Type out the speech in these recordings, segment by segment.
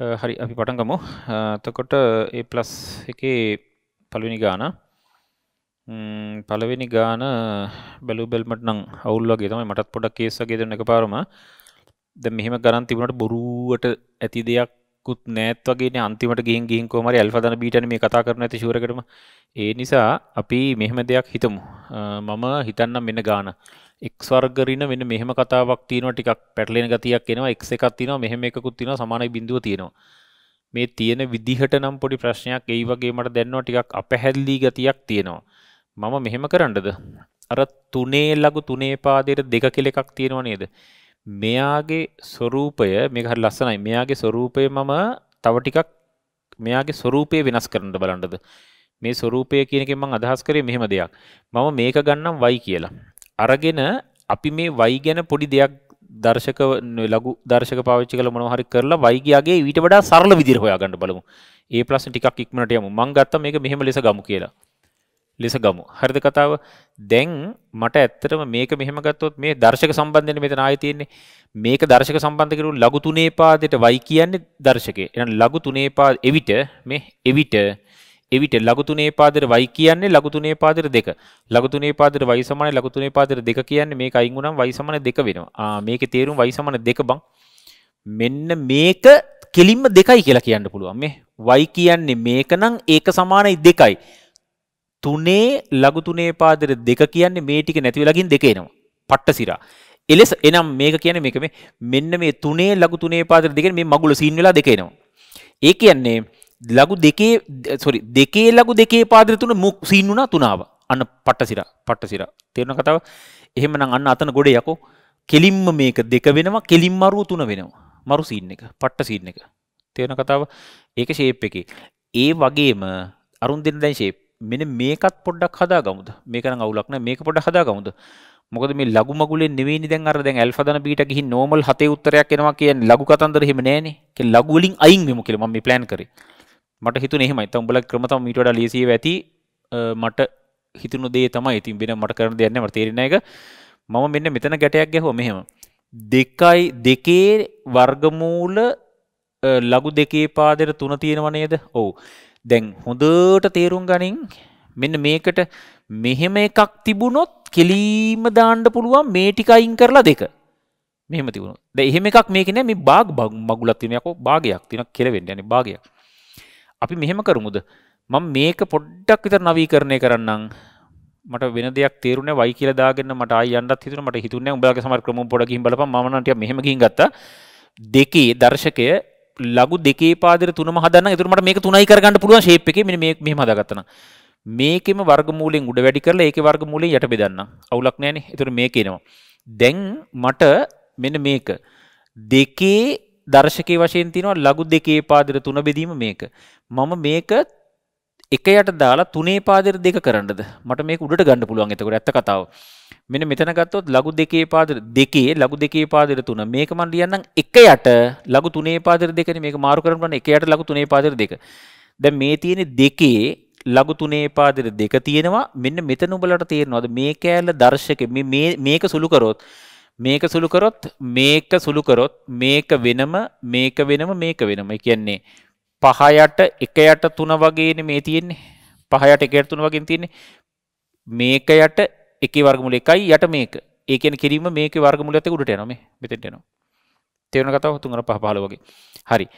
හරි අපි පටන්ගමු තකොට ඒ පලස් එකේ පලවෙනි ගාන පලවෙනි ගාන බැලු බෙල්මට නං අවුල්ලගේ තමයි මටත් පොඩක් කේසගේ දෙන්න එක පාරම ද මෙහෙම ගරන් තිබුණට බොරුවට ඇති දෙයක්කුත් නෑත්වගේ අන්තිමට ගින් ගින් කෝමරි ඇල්පදන බීටන මේ කතා කරන ඇති ශූරකටම ඒ නිසා අපි මෙහෙම දෙයක් හිතමු මම හිතන්නම් මෙන්න ගාන එක්වර්ගරින වෙන මෙහම කතාවක් තියන ටික් පැටලෙන ගතියක් එනවා එක් එකක් තින මෙහම එකකුත් තින සමානයි බිඳුව තියෙනවා මේ තියෙන විදිහට නම් පොඩි ප්‍රශ්නයක් ඒ වගේ මට දැන්නවා ටිකක් අපහැල්ලී ගතියක් තියෙනවා මම මෙහෙම කරන්නද අර තුනේ ලගු තුනේ පාදයට දෙක කෙල එකක් තියෙනවා නේද මෙයාගේ ස්වරූපය මේකහර ලස්සනයි මෙයාගේ ස්වරූපය මම තව ටිකක් මෙයාගේ ස්වරූපය වෙනස් කරන්න බලන්නද මේ ස්වරූපය කියනකෙන් මං අදහස් කරේ මෙහෙම දෙයක් මම මේක ගන්නම් වයි කියලා අරගෙන අපි මේ වයි ගැන පොඩි දෙයක් දර්ශක ලගු දර්ශක පාවිච්චි කළ මොනහරි කරලා වයිගයාගේ ඊට වඩා සරල විදිර හොයා ගන්න බලමු ඒ ප්ලස් ටිකක් ඉක්මනට යමු මං ගත්තා මේක මෙහෙම ලෙස ගමු කියලා ලෙස ගමු හරිද කතාව දැන් මට ඇත්තටම මේක මෙහෙම ගත්තොත් මේ දර්ශක සම්බන්ධයෙන් මෙතන ආයෙ තියෙන්නේ මේක දර්ශක සම්බන්ධ කරුණු ලඝු තුනේ පාදයට වයි කියන්නේ දර්ශකේ එහෙනම් ලඝු තුනේ පාද එවිට මේ එවිට එවිට ලඝු තුනේ පාදර y කියන්නේ ලඝු තුනේ පාදර 2. ලඝු තුනේ පාදර y සමාන ලඝු තුනේ පාදර 2 කියන්නේ මේක අයින් වුණාම y සමාන 2 වෙනවා. ආ මේකේ තේරුම y සමාන 2 බං. මෙන්න මේක කෙලින්ම 2යි කියලා කියන්න පුළුවන්. මේ y කියන්නේ මේක නම් ඒක සමානයි 2යි. තුනේ ලඝු තුනේ පාදර 2 කියන්නේ මේ ටික නැති වෙලාකින් 2 එනවා. පට්ට සිරා. එලෙස එනම් මේක කියන්නේ මේක මේ මෙන්න මේ තුනේ ලඝු තුනේ පාදර 2 මේ මගුල සීන් වෙලා 2 එනවා. ඒ කියන්නේ ලගු දෙකේ සොරි දෙකේ ලගු දෙකේ පාදර තුන මුක් සීන් වුණා තුනාව අන්න පට්ටසිර පට්ටසිර තේරෙන කතාව එහෙමනම් අන්න අතන ගොඩ යකෝ කෙලින්ම මේක දෙක වෙනවා කෙලින්ම අරුව තුන වෙනවා මරු සීන් එක පට්ට සීන් එක තේරෙන කතාව ඒක ෂේප් එකේ ඒ වගේම අරුන් දෙන්න දැන් ෂේප් මෙන්න මේකත් පොඩ්ඩක් හදාගමුද මේක නම් අවුලක් නෑ මේක පොඩ්ඩක් හදාගමුද මොකද මේ ලඝු මගුලේ නෙවෙයිනි දැන් අර දැන් ඇල්ෆා දන බීට ගිහින් නෝමල් හතේ උත්තරයක් එනවා කියන්නේ ලඝු කතන්දර එහෙම නෑනේ ඒක ලඝු වලින් අයින් වෙමු කියලා මම මේ ප්ලෑන් කරේ මට හිතු නෙමයි තම්බල ක්‍රමතම මිටඩ ලේසිය ඇති මට හිතුණු දේ තමයි ඉතින් වෙන මට කරන දෙන්න තේරෙන එක මම මෙන්න මෙතන ගැටයක් ගැහෝ මෙහෙම දෙකයි දෙකේ වර්ගමූල ලගු දෙකේ පාදර තුන තියෙනව නේද ඔවු දැන් හොඳට තේරුම් ගනින් මෙන්න මේකට මෙහෙම එකක් තිබුණොත් කෙලීම දාණ්ඩ පුළුවන් මේ ටිකයින් කරලා දෙක මෙහෙම තිබුණොත් දැන් එහෙම එකක් මේකේ නෑ මේ බාග මගුලක් තියෙනකෝ භාගයක් තියෙනක් කෙලවෙන්න යන්නේ භාගයක් අපි මෙහෙම කරමුද මම මේක පොඩ්ඩක් විතර නවීකරණය කරන්නම් මට වෙන දෙයක් තේරුණේ වයි කියලා දාගෙන මට ආයි යන්නත් හිතුණා මට හිතුන්නේ උඹලගේ සමහර ක්‍රම පොඩ ගිහින් බලපන් මම නම් ටික මෙහෙම ගිහින් ගත්තා දෙකේ දර්ශකය ලඝු දෙකේ පාදෙට තුනම හදන්න ඒතර මට මේක තුනයි කරගන්න පුළුවන් ෂේප් එකේ මෙන්න මේ මෙහෙම හදාගත්තා නම් මේකෙම වර්ගමූලෙන් උඩ වැඩි කරලා ඒකේ වර්ගමූලෙන් යට බෙදන්න අවුලක් නැහනේ ඒතර මේක එනවා දැන් මට මෙන්න මේක දෙකේ දර්ශකයේ වශයෙන් තියෙනවා ලඝු දෙකේ පාදයට තුන බෙදීම මේක. මම මේක එක යට දාලා තුනේ පාදයට දෙක කරන්නද? මට මේක උඩට ගන්න පුළුවන් එතකොට ඇත්ත කතාව. මෙන්න මෙතන ගත්තොත් ලඝු දෙකේ පාදයට දෙකේ ලඝු දෙකේ පාදයට තුන. මේක මම ලියන්නම් එක යට ලඝු තුනේ පාදයට දෙකනේ මේක මාරු කරන්න බලන්න එක යට ලඝු තුනේ පාදයට දෙක. දැන් මේ තියෙන දෙකේ ලඝු තුනේ පාදයට දෙක තියෙනවා. මෙන්න මෙතන උඹලට තේරෙනවද මේ කෑල්ල දර්ශකේ මේ මේක සුළු කරොත් මේක සුළු කරොත් මේක සුළු කරොත් මේක වෙනම මේක වෙනම මේක වෙනම කියන්නේ පහයට එකයට තුන වගේන මේ තියෙන්නේ පහයට එකයට තුන වගින් තියන්නේ මේක යට එක වර්ගමුල එකයි යට මේක ඒකන කිරීම මේක වර්ගමුල ඇත උඩට යනම මෙතට යනවා තේවන කතාව තුන්ර පහල වගේ හරි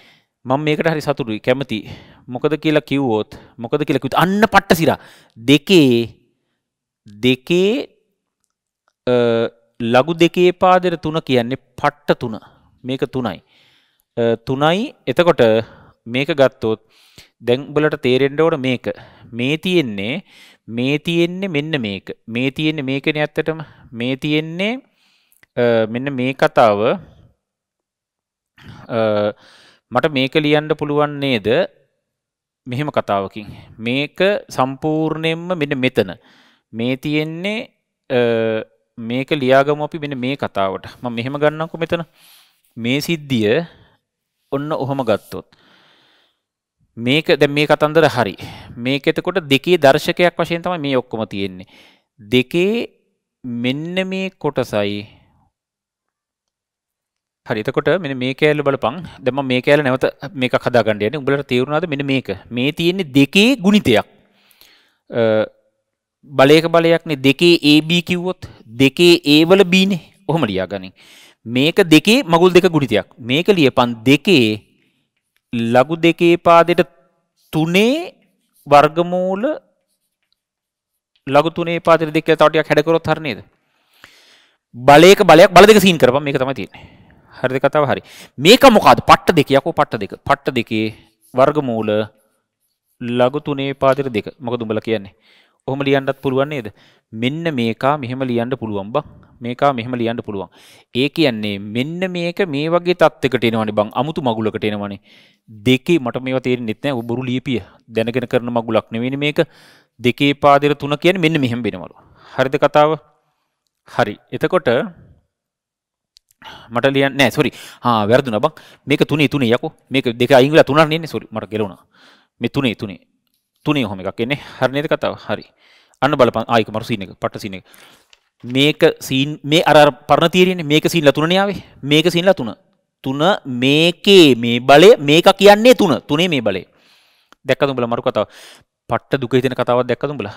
මං මේකට හරි සතුරුයි කැමති මොකද කියලා කිව්වෝත් මොකද කියලා කිව්වොත් අන්න පට්ට සිරා දෙකේ දෙකේ ලගු දෙකේ පාදර තුන කියන්නේ පට්ට තුන මේක තුනයි. තුනයි එතකොට මේක ගත්තොත් දැන්බලට තේරෙන්ඩවට මේක මේ තියෙන්නේ මේ තියෙන්නේ මෙන්න මේක මේ තියෙන්නේ මේකන ඇත්තටම මේ තියෙන්නේ මෙන්න මේ කතාව මට මේක ලියන්න පුළුවන් නේද මෙහෙම කතාවකින් මේක සම්පූර්ණයෙන්ම මෙන්න මෙතන මේ තියෙන්නේ මේක ලියාගම අපි වෙන මේ කතාවට ම මෙහෙම ගන්නකු මෙතන මේ සිද්ධිය ඔන්න ඔහොම ගත්තොත්. මේක දැ මේ කතන්දර හරි මේක එතකොට දෙකේ දර්ශකයක් වශයෙන් තම මේ ඔක්කොම තියෙන්නේ. දෙකේ මෙන්න මේ කොටසයි හරිතකොට මෙ මේ කෑල්ල බලපං දෙම මේ කෑල නැවත මේක කදාගණඩයන උඹලට තේරුණාද මෙ මේක මේ තියෙන්නේ දෙකේ ගුණිතයක් බලයක බලයක්නේ දෙකේ AB කිව්වොත් දෙකේ A වල B නේ. ඔහොම ලියා ගනින්. මේක දෙකේ මගුල් දෙක ගුණිතයක්. මේක ලියපන් දෙකේ ලඝු දෙකේ පාදයට තුනේ වර්ගමූල ලඝු තුනේ පාදයට දෙක කියලා තව ටිකක් හැඩ කරොත් හරිය නේද? බලයක බලයක් බල දෙක සීන් කරපන් මේක තමයි තියෙන්නේ. හරිද කතාව හරි. මේක මොකද්ද? පට්ට දෙක යකෝ පට්ට දෙක. පට්ට දෙකේ වර්ගමූල ලඝු තුනේ පාදයට දෙක. මොකද උඹලා කියන්නේ? ඔහොම ලියන්නත් පුළුවන් නේද මෙන්න මේකා මෙහෙම ලියන්න පුළුවන් බං මේකා මෙහෙම ලියන්න පුළුවන් ඒ කියන්නේ මෙන්න මේක මේ වගේ තත්යකට එනවනේ බං අමුතු මගුලකට එනවනේ දෙකේ මට මේවා තේරෙන්නෙත් නෑ ඔබ බොරු ලියපිය දැනගෙන කරන මගුලක් නෙවෙයිනේ මේක දෙකේ පාදෙර තුන කියන්නේ මෙන්න මෙහෙම වෙනවලු හරිද කතාව හරි එතකොට මට ලියන්න නෑ සොරි ආ වැරදුනා බං මේක තුනේ තුනේ යකෝ මේක දෙක අයින් වෙලා තුනක් නෙන්නේ සොරි මට ගෙලුණා මේ තුනේ තුනේ තුනේ හොම එකක් එන්නේ හරිනේද කතාව හරි අන්න බලපන් ආයක මරු සීන එක පට සීන එක මේක සීන් මේ අර පරණ තීරයන්නේ මේක සීන්ලා තුනනේ ආවේ මේක සීන්ලා තුන තුන මේකේ මේ බලය මේක කියන්නේ තුන තුනේ මේ බලය දැක්කද උඹලා මරු කතාව පට්ට දුක හිතෙන කතාවක් දැක්කද උඹලා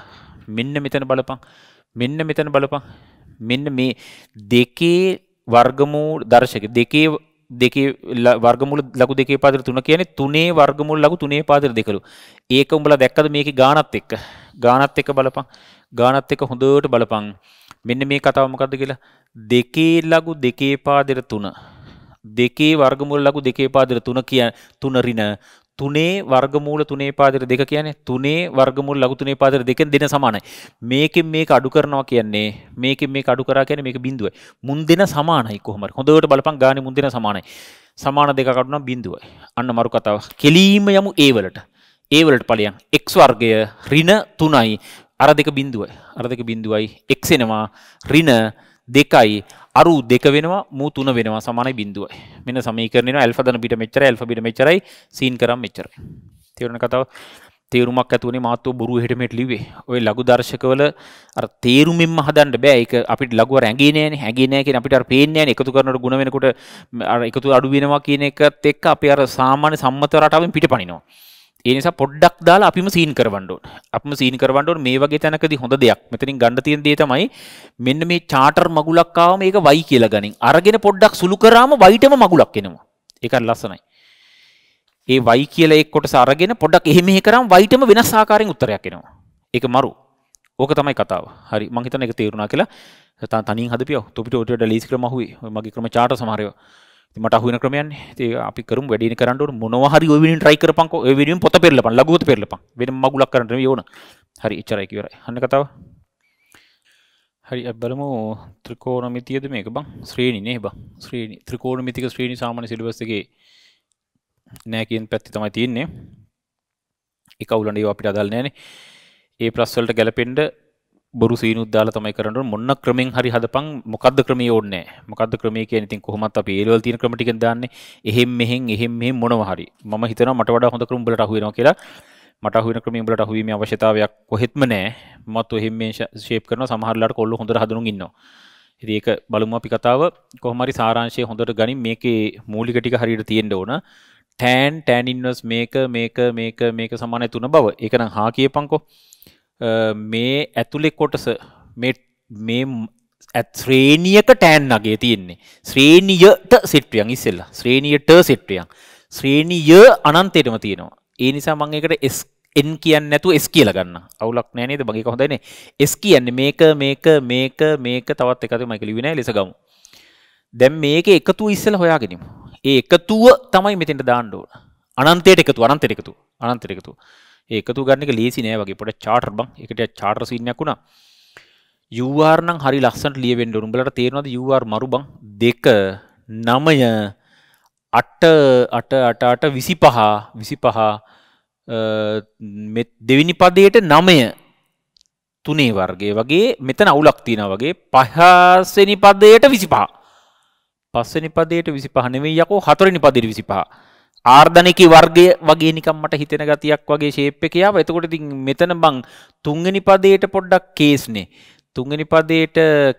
මෙන්න මෙතන බලපන් මෙන්න මෙතන බලපන් මෙන්න මේ දෙකේ වර්ගමූල දර්ශක දෙකේ දෙකේ වර්ගමුල ලකු දෙකේ පාදර තුන කියන්නේ තුනේ වර්ගමුල ලකු තුනේ පාදර දෙකලු. ඒක උඹලා දැක්කද මේකේ ගානත් එක්ක? ගානත් එක්ක බලපන්. ගානත් එක්ක හොඳට බලපන්. මෙන්න මේ කතාව මොකද්ද කියලා? දෙකේ ලකු දෙකේ පාදර තුන. දෙකේ වර්ගමුල ලකු දෙකේ පාදර තුන කියන තුන ඍණ තුනේ වර්ගමූල තුනේ පාදර දෙක කියන්නේ තුනේ වර්ගමූල ලඝු තුනේ පාදර දෙකෙන් දෙන සමානයි. මේකෙන් මේක අඩු කරනවා කියන්නේ මේකෙන් මේක අඩු කරා කියන්නේ මේක බිඳුවයි. මුන් දෙන සමානයි කොහොමද? හොඳට බලපන් ගානේ මුන් දෙන සමානයි. සමාන දෙකක් අඩු නම් බිඳුවයි. අන්න මරු කතාව. කෙලීම යමු ඒ වලට. ඒ වලට ඵලයන් x වර්ගය ඍණ 3යි. අර දෙක බිඳුවයි. අර දෙක බිඳුවයි. x එනවා ඍණ 2යි. අරු දෙක වෙනවා මූ තුන වෙනවා සමානයි බිඳුවයි මෙන්න සමීකරණය ඇල්ෆා දන පිට මෙච්චරයි ඇල්ෆා පිට මෙච්චරයි සීන් කරම් මෙච්චරයි තේරුණ කතාව තේරුමක් ඇතුවනේ මාතෝ බොරු හෙටමට ලිවේ ඔය ලඝු දර්ශකවල අර තේරුමෙන්ම හදන්න බෑ ඒක අපිට ලඝුව රැඟේ නෑනේ හැගේ නෑ කියන අපිට අර පේන්නේ නෑනේ එකතු කරනකොට ಗುಣ වෙනකොට අර එකතු අඩු වෙනවා කියන එකත් එක්ක අපි අර සාමාන්‍ය සම්මත රටාවෙන් පිටපනිනවා ඒනිසා පොඩ්ඩක් දාලා අපිම සීන් කරවන්නඩුවන් අපම සීන් කරවන්නඩුවන් මේ වගේ තැනකද හොඳ දෙයක් මෙතනින් ගණඩ තියන් දේ තමයි මෙන්න මේ චාටර් මගුලක්කාව මේක වයි කියල ගනින් අරගෙන පොඩ්ඩක් සුළු කරාම වයිටම මගුලක් කෙනවා එකත් ලස්සනයි ඒ වයි කියල එක්කොට සාරගෙන පොඩක් එහෙම කරම් වයිටම වෙන සාකාරෙන් උත්තරයක් කෙනවා එක මරු ඕක තමයි කතාව හරි මහිතන එක තේරුණා කියලා තනින් හදපියෝ තුපිට ට ලිස්ක්‍රමහුයි මගේ ක්‍රම චාට සමාරයෝ මට හුන ක්‍රමයන් අපි කරු වැඩි කරන්නට මොනවහරි ඔවිනින් ට්‍රයි කරපන්කෝ ඔවිනින් පොත පෙරලපන් ලඝුවත පෙරලපන් වෙන මගුලක් කරන්න යෝන හරි එච්චරයි කිවරයි අන්න කතාව හරි බලමු ත්‍රිකෝණමිතියද මේක බං ශ්‍රේණි නේ බං ශ්‍රේණි ත්‍රිකෝණමිතික ශ්‍රේණි සාමාන්‍ය සිලබස් එකේ නෑ කියන පැත්තේ තමයි තියෙන්නේ එක උලන්ඩ ඒවා අපිට අදාළ නෑනේ ඒ ප්‍රශ්න වලට ගැලපෙන්න බොරු සීනුත් දාලා තමයි කරන්න මොන්න ක්‍රමෙන් හරි හදපන් මොකද්ද ක්‍රමයේ ඕන්නේ මොකද්ද ක්‍රමයේ කියන්නේ ඉතින් කොහොමත් අපි ඒ ලෙවල් තියෙන ක්‍රම ටික දාන්නේ එහෙම් මෙහෙන් එහෙම් මෙහෙම් මොනවා හරි මම හිතනවා මට වඩා හොඳ ක්‍රම උඹලට අහු වෙනවා කියලා මට අහු වෙන ක්‍රම උඹලට අහු වීමේ අවශ්‍යතාවයක් කොහෙත්ම නැහැ මමත් එහෙම් මේ ෂේප් කරනවා සමහර ලාට කොල්ල හොඳට හදනුන් ඉන්නවා ඉතින් ඒක බලමු අපි කතාව කොහොම හරි සාරාංශය හොඳට ගනින් මේකේ මූලික ටික හරියට තියෙන්න ඕන ටෑන් ටෑන් ඉන්වර්ස් මේක මේක මේක මේක සමානයි තුන බව ඒක නම් හා කියපන්කෝ Uh, මේ ඇතුලෙ කොටස මේ ශ්‍රේණියක ටෑන් නගේ තියෙන්නේ ශ්‍රේණියට සිට්‍රියන් ඉස්සෙල්ලා ශ්‍රේණියට සිට්‍රියන් ශ්‍රේණිය අනන්තයටම තියෙනවා ඒ නිසා මං ඒකට එස් එන් කියන්නේ නැතුව එස් කියලා ගන්න අවුලක් නෑ නේද මගේ කොහොඳයිනේ එස් කියන්නේ මේක මේක මේක මේක තවත් එකක් තමයි කියලා විනය ලෙස ගමු දැන් මේක එකතුව ඉස්සෙල්ලා හොයාගෙනිමු ඒ එකතුව තමයි මෙතෙන්ට දාන්න ඕන අනන්තයට එකතුව අනන්තයට එකතුව අනන්තයට එකතුව ඒකතු ගන්න එක ලේසි නෑ වගේ පොඩ චාටර් බං එකට චාටර් සීනයක් වුණා UR නම් හරි ලස්සනට ලියවෙන්න ඕන උඹලට තේරෙනවද UR මරු බං 2 9 8 8 8 8 25 25 මේ දෙවෙනි පදයට 9 තුනේ වර්ගය වගේ මෙතන අවුලක් තියෙනවා වගේ පහසෙනි පදයට 25 පස්වෙනි පදයට 25 නෙවෙයි යකෝ හතරවෙනි පදයට 25 ආර්ධනක වර්ගය වගේ නිකම්මට හිතෙන ගතියක් වගේ ශේප්ප කියාව එතකොට ඉතින් මෙතන බං තුන්ගනි පදයට පොඩ්ඩක් කේස්නේ තුන්ගනි පදයට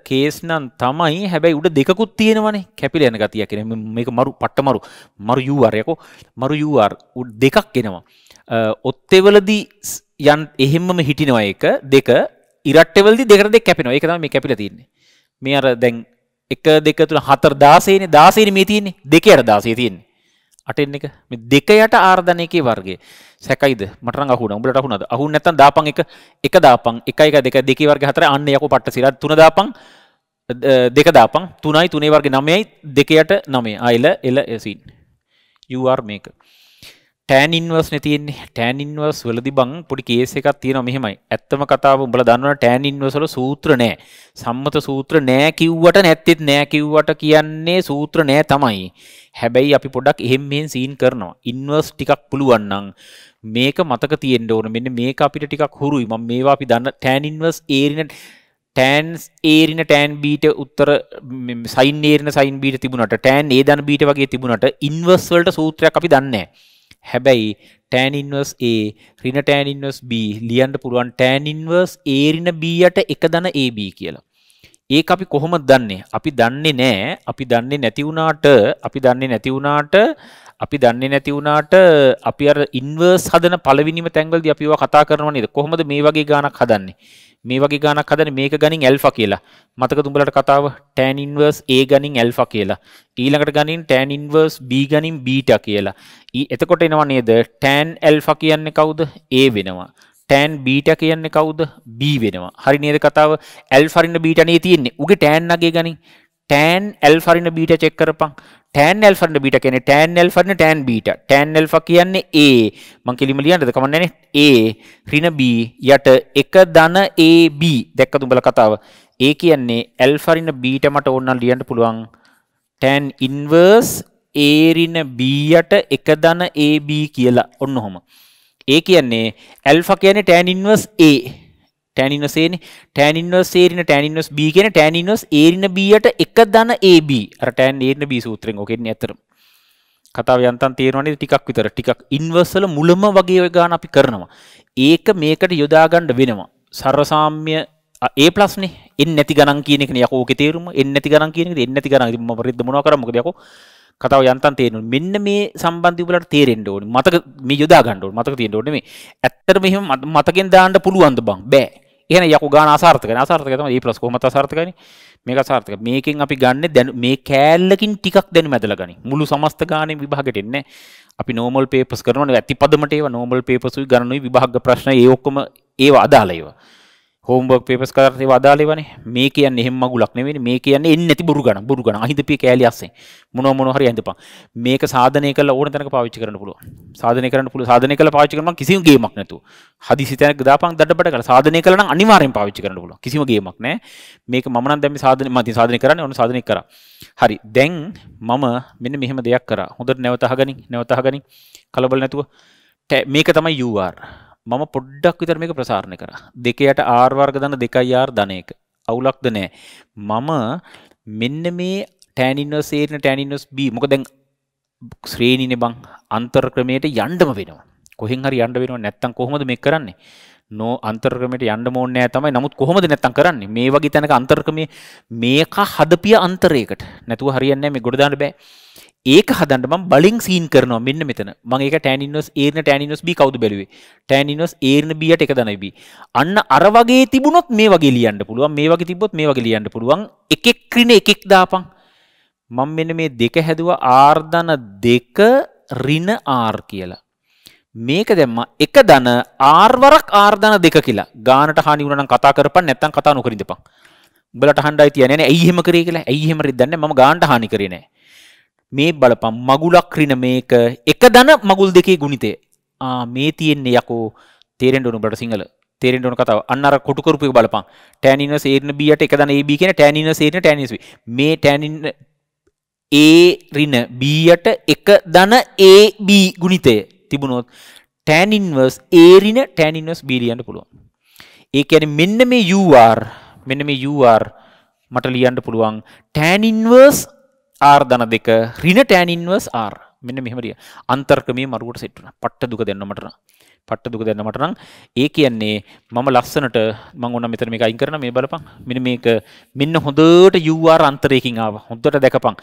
කේස්නන් තමයි හැබැයි උඩ දෙකුත් තියෙනවනේ කැපිල යන ගතිය කියෙන මේක මරු පට්ට මරු මරු යූවාර්යකෝ මරු යූර් උඩ් දෙකක් එෙනවා ඔත්තෙවලදී යන් එහෙම්මම හිටිනවා එක දෙක ඉරට්ටවලදි දෙකරද කැපෙනවා එකතම මේ කැපිල තින්නේ මේ අර දැන් එක දෙක තුළ හතර දාසේන දාසේන මේ තියන්නේ දෙක අර දාසේ තියන්නේ අටෙන් එක දෙකයට ආර්ධනයකේ වර්ගේ සැකයිද මට හුන උඹලට හුණද අහු නැතන් දාපන් එක එක දාපන් එකයි දෙක දෙක වර්ග හතර අන්න යකු පට්ට සිරත් තුන දාපන් දෙක දාපන් තුනයි තුනේ වර්ග නමයයි දෙකයට නමේ අයිල එල එසින් යුර් මේක ටෑන් ඉන්වර්ස් නැතින් ටෑන් ඉන්වර්ස් වලදි බං පොඩි කේස් එකක් තියෙනවා මෙහෙමයි. ඇත්තම කතාව උඹලා දන්නවනේ ටෑන් ඉන්වර්ස් වල සූත්‍ර නෑ. සම්මත සූත්‍ර නෑ කිව්වට නැත්තේත් නෑ කිව්වට කියන්නේ සූත්‍ර නෑ තමයි. හැබැයි අපි පොඩ්ඩක් එහෙම් මෙහෙම් සීන් කරනවා. ඉන්වර්ස් ටිකක් පුළුවන් නම් මේක මතක තියෙන්න ඕන. මෙන්න මේක අපිට ටිකක් හුරුයි. මම මේවා අපි දන්න ටෑන් ඉන්වර්ස් ඒරින ටෑන්ස් ඒරින ටෑන් බීට උත්තර සයින් ඒරින සයින් බීට තිබුණට ටෑන් ඒ දන බීට වගේ තිබුණට ඉන්වර්ස් වලට සූත්‍රයක් අපි දන්නේ නැහැ. හැබැයි tan inverse A ඍණ tan inverse B ලියන්න පුළුවන් tan inverse A ඍණ B යට එක ධන AB කියලා. ඒක අපි කොහොමද දන්නේ? අපි දන්නේ නැහැ. අපි දන්නේ නැති වුණාට අපි දන්නේ නැති වුණාට අපි දන්නේ නැති වුණාට අපි අර ඉන්වර්ස් හදන පළවෙනිම තැන්වලදී අපි ඒවා කතා කරනවා නේද කොහොමද මේ වගේ ගානක් හදන්නේ මේ වගේ ගානක් හදන්නේ මේක ගණින් ඇල්ෆා කියලා මතකද උඹලට කතාව tan inverse a ගණින් ඇල්ෆා කියලා ඊළඟට ගණින් tan inverse b ගණින් බීටා කියලා එතකොට එනවා නේද tan ඇල්ෆා කියන්නේ කවුද a වෙනවා ටෑන් බීට කියන්නේ කවුද බී වෙනවා හරි නේද කතාව ඇල් රින්න බීටනේ තියෙන්නේ උගේ ටෑන් අගේ ගනි ටෑන් ඇල්ෆරින බීට චෙක් කරපං ටෑන් ඇල්ෆරන බීට කෙන ටෑන් ඇල්ෆරන ටෑන් බීට ටෑන් එල්ෆ කියන්නේ ඒ මං කිලිම ලියන්නද කමන්නන ඒ රින බී යට එක දන ඒB දැක්ක තුබල කතාව ඒ කියන්නේ ඇල්ෆරින බීට මට ඕන්න ලියන්ට පුළුවන් ටෑන් ඉන්වර්ස් ඒරින බීයට එක දන ඒB කියලා ඔන්න හොම ඒ කියන්නේ ඇල්ෆ කියන්නේ tan inverse A tan inverse ඒනේ ටෑන් ඉන්වර්ස් A රින ටෑන් ඉන්වර්ස් B කියන ටෑන් ඉන්වර්ස් A රින B යට 1 ධන AB අර ටෑන් A රින B සූත්‍රයෙන් ඕක එන්නේ ඇත්තටම කතාව යන්තම් තේරෙනවනේ ටිකක් විතර ටිකක් ඉන්වර්ස් වල මුලම වගේ ඔය ගාන අපි කරනවා ඒක මේකට යොදා ගන්න වෙනවා සර්ව සාම්‍ය A+ නේ එන්නේ නැති ගණන් කියන එකනේ යකෝ ඕකේ තේරුම එන්නේ නැති ගණන් කියන එකද එන්නේ නැති ගණන් ඉතින් මම රිද්ද මොනවා කරා මොකද යකෝ කතාව යන්තන් තේරෙනවා. මෙන්න මේ සම්බන්ධය ඔයාලට තේරෙන්න ඕනේ. මතක මේ යොදා ගන්න ඕනේ. මතක තියෙන්න ඕනේ මේ. ඇත්තටම එහෙම මතකෙන් දාන්න පුළුවන්ද බං? බෑ. එහෙනම් යකෝ ගාන අසාර්ථකයි. අසාර්ථකයි තමයි E+ කොහොමද අසාර්ථකයිනේ? මේක අසාර්ථකයි. මේකෙන් අපි ගන්න මේ කෑල්ලකින් ටිකක් දැනුම ඇදලා ගනි. මුළු සමස්ත ගානේ විභාගෙට එන්නේ අපි normal papers කරනවනේ. ඇති පදමට ඒවා normal papers උයි ගණනුයි විභාග ප්‍රශ්න ඒ ඔක්කොම ඒවා අදාළ ඒවා. හෝම්බර්ක් පේපස් කරේ වදාලේවනේ මේ කියන්නේ එහෙම මගුලක් නෙවෙයි මේ කියන්නේ එන්නේ නැති බුරු ගණන් බුරු ගණන් අහිඳපිය කෑලි අස්සෙන් මොනවා මොනවා හරි අඳපන් මේක සාධනය කළා ඕන තැනක පාවිච්චි කරන්න පුළුවන් සාධනය කරන්න පුළුවන් සාධනය කළා පාවිච්චි කරනවා කිසිම ගේමක් නැතුව හදිසි තැනක දාපන් දඩබඩ කරලා සාධනය කළා නම් අනිවාර්යෙන් පාවිච්චි කරන්න පුළුවන් කිසිම ගේමක් නැහැ මේක මම නම් දැන් මේ සාධනය මම සාධනය කරන්නේ ඕන සාධනය කරා හරි දැන් මම මෙන්න මෙහෙම දෙයක් කරා හොඳට නැවත අහගනි නැවත අහගනි කලබල නැතුව මේක තමයි UR මම පොඩ්ඩක් විතර මේක ප්‍රසාරණය කර දෙකයට ආර්වර්ග දන්න දෙකයි ආර් ධනයක අවුලක්ද නෑ මම මෙන්න මේ ටෑනින්වස් ඒන ටෑනින්වස් බ මොක දැන් ශ්‍රේණීන බං අන්තර්ක්‍රමයට යන්ඩම වෙනවා කොහෙන් හරි යන්ඩ වෙනවා නැත්තම් කොහොමද මේ කරන්නේ නෝ අන්තර්ක්‍රමයට යන්න ඕනේ නෑ තමයි. නමුත් කොහොමද නැත්තම් කරන්නේ? මේ වගේ තැනක අන්තර්ක්‍රමයේ මේක හදපිය අන්තරයකට නැතුව හරියන්නේ නෑ මේ ගොඩ දාන්න බෑ. ඒක හදන්නම බලින් සීන් කරන මෙන්න මෙතන මගේ ටැනිනොස් ඒන ටැනිනොස් බි කවුද බැලුවේ ටැනිනොස් ඒන බියට එක දනයිබි අන්න අර වගේ තිබුණොත් මේ වගේ ලියන්න පුළුවන් මේ වගේ තිබොත් මේ වගේ ලියන්න පුළුවන් එකෙක් ක්‍රින එකෙක් දාපන් මං මෙන්න මේ දෙක හැදුව ආර්ධන දෙක රින ආර් කියලා මේක දැම්ම එක දන ආර්වරක් ආර්ධන දෙක කියලා ගානට හානි වුණනම් කතා කරපන් නැත්තම් කතා නොකරින්දපන් උඹලට අහන්නයි තියන්නේ නැහැ ඇයි එහෙම කරේ කියලා ඇයි එහෙම රිද්දන්නේ මම ගානට හානි කරේ නැහැ මේ බලපම් මගුලක් රින මේක එක දන මගුල් දෙකේ ගුණිතේ මේ තියෙන්නේ යකෝ තේරෙන්ඩුණු බට සිංහල තේරෙන්ඩුන කතාව අන්නර කොටුකරපු බලපන් ටෑනින සේරන බියට එක දන ඒබ කියෙන ටෑනින සේන ටැනිස් මේ ටැනින් ඒ රින බීයට එක දන ඒB ගුණිතය තිබුණොත් ටෑනින්වර්ස් ඒරින ටෑනින්වස් බීලියන්ට පුළුවන් ඒ ඇන මෙන්න මේ UR මෙන්න මේ UR මට ලියන්ට පුළුවන් ටෑනින්වර්ස් ආර්ධන දෙක රින ටෑනින්වස් ආර් මෙන්න මෙහමරිය අන්තර්කමේ මරුවට සිටන පට්ට දුක දෙන්නමටන පට්ට දුක දෙන්නමටනම් ඒ කියන්නේ මම ලස්සනට මංගොන්න මෙතර මේ අයින් කරන මේ බලපං මෙන මේක මෙන්න හොඳට යුවාර් අන්තරයකින් ආව හොඳට දැකපං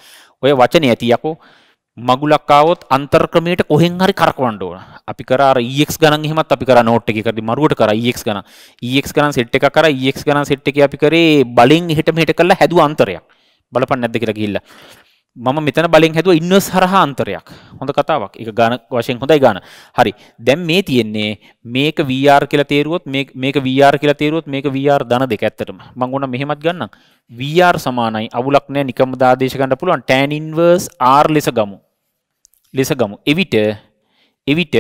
ඔය වචනය ඇතියකෝ මගුලක්කාවොත් අන්තර්ක්‍රමයට කොහෙන් හරි කරකවන්න ඕන. අපි කරා අර EX ගණන් එහෙමත් අපි කරා නෝට් එකේ කරදී මරුවට කරා EX ගණන්. EX ගණන් සෙට් එකක් කරා EX ගණන් සෙට් එකේ අපි කරේ බලෙන් එහෙට මෙහෙට කරලා හැදුව අන්තරයක්. බලපන් නැද්ද කියලා ගිහිල්ලා. මම මෙතන බලෙන් හැදුව ඉන්වර්ස් හරහා අන්තරයක්. හොඳ කතාවක්. ඒක ගාන වශයෙන් හොඳයි ගාන. හරි. දැන් මේ තියෙන්නේ මේක VR කියලා තේරුවොත් මේක VR කියලා තේරුවොත් මේක VR ධන දෙක ඇත්තටම. මම ඕන මෙහෙමත් ගන්නම්. VR සමානයි අවුලක් නැහැ නිකම්ම දාදේශ ගන්න පුළුවන් tan inverse R ලෙස ගමු. ලෙස ගමු. එවිට එවිට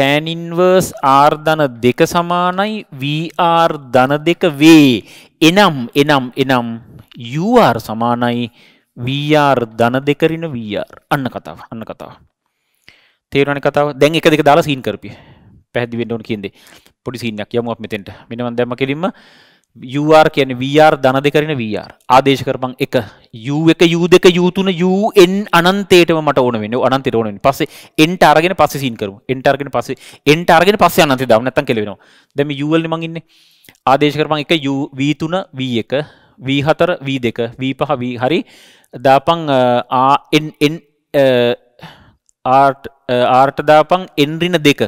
tan inverse r ධන 2 සමානයි vr ධන 2 වේ. එනම් එනම් එනම් ur සමානයි වර් දන දෙකරන වර් අන්න කතාව අන්න කතාව තේරණ කතාව දැන් එක දෙක දාලා සීන් කරපිය පැහදි වෙන්නඩුවන් කියන්ද පොඩි සිීනක් යමුවක් මෙතෙන්ට මෙනවන් දැම කිරීම යුර් කියන වර් දන දෙකරන වර් ආදේශ කරපං එක යු එක යු දෙක යුතුන යුන් අනන්තේටම මට ඕන වෙන අනන්ත ඕන පස්සේ එන්ට අරගෙන පස්ස සින් කරු එන්ටර්ගෙන පස්සේ එන්ට අරගෙන පස්ස අනන්ත දවනත්තන් කෙලෙනවා දැම යුවල් මඟන්න ආදේශ කරපං එක යු වීතුන වී එක වී හතර වී දෙක වී පහ වී හරි දාපං ආන් ආර්ට දාපං එන්රින දෙක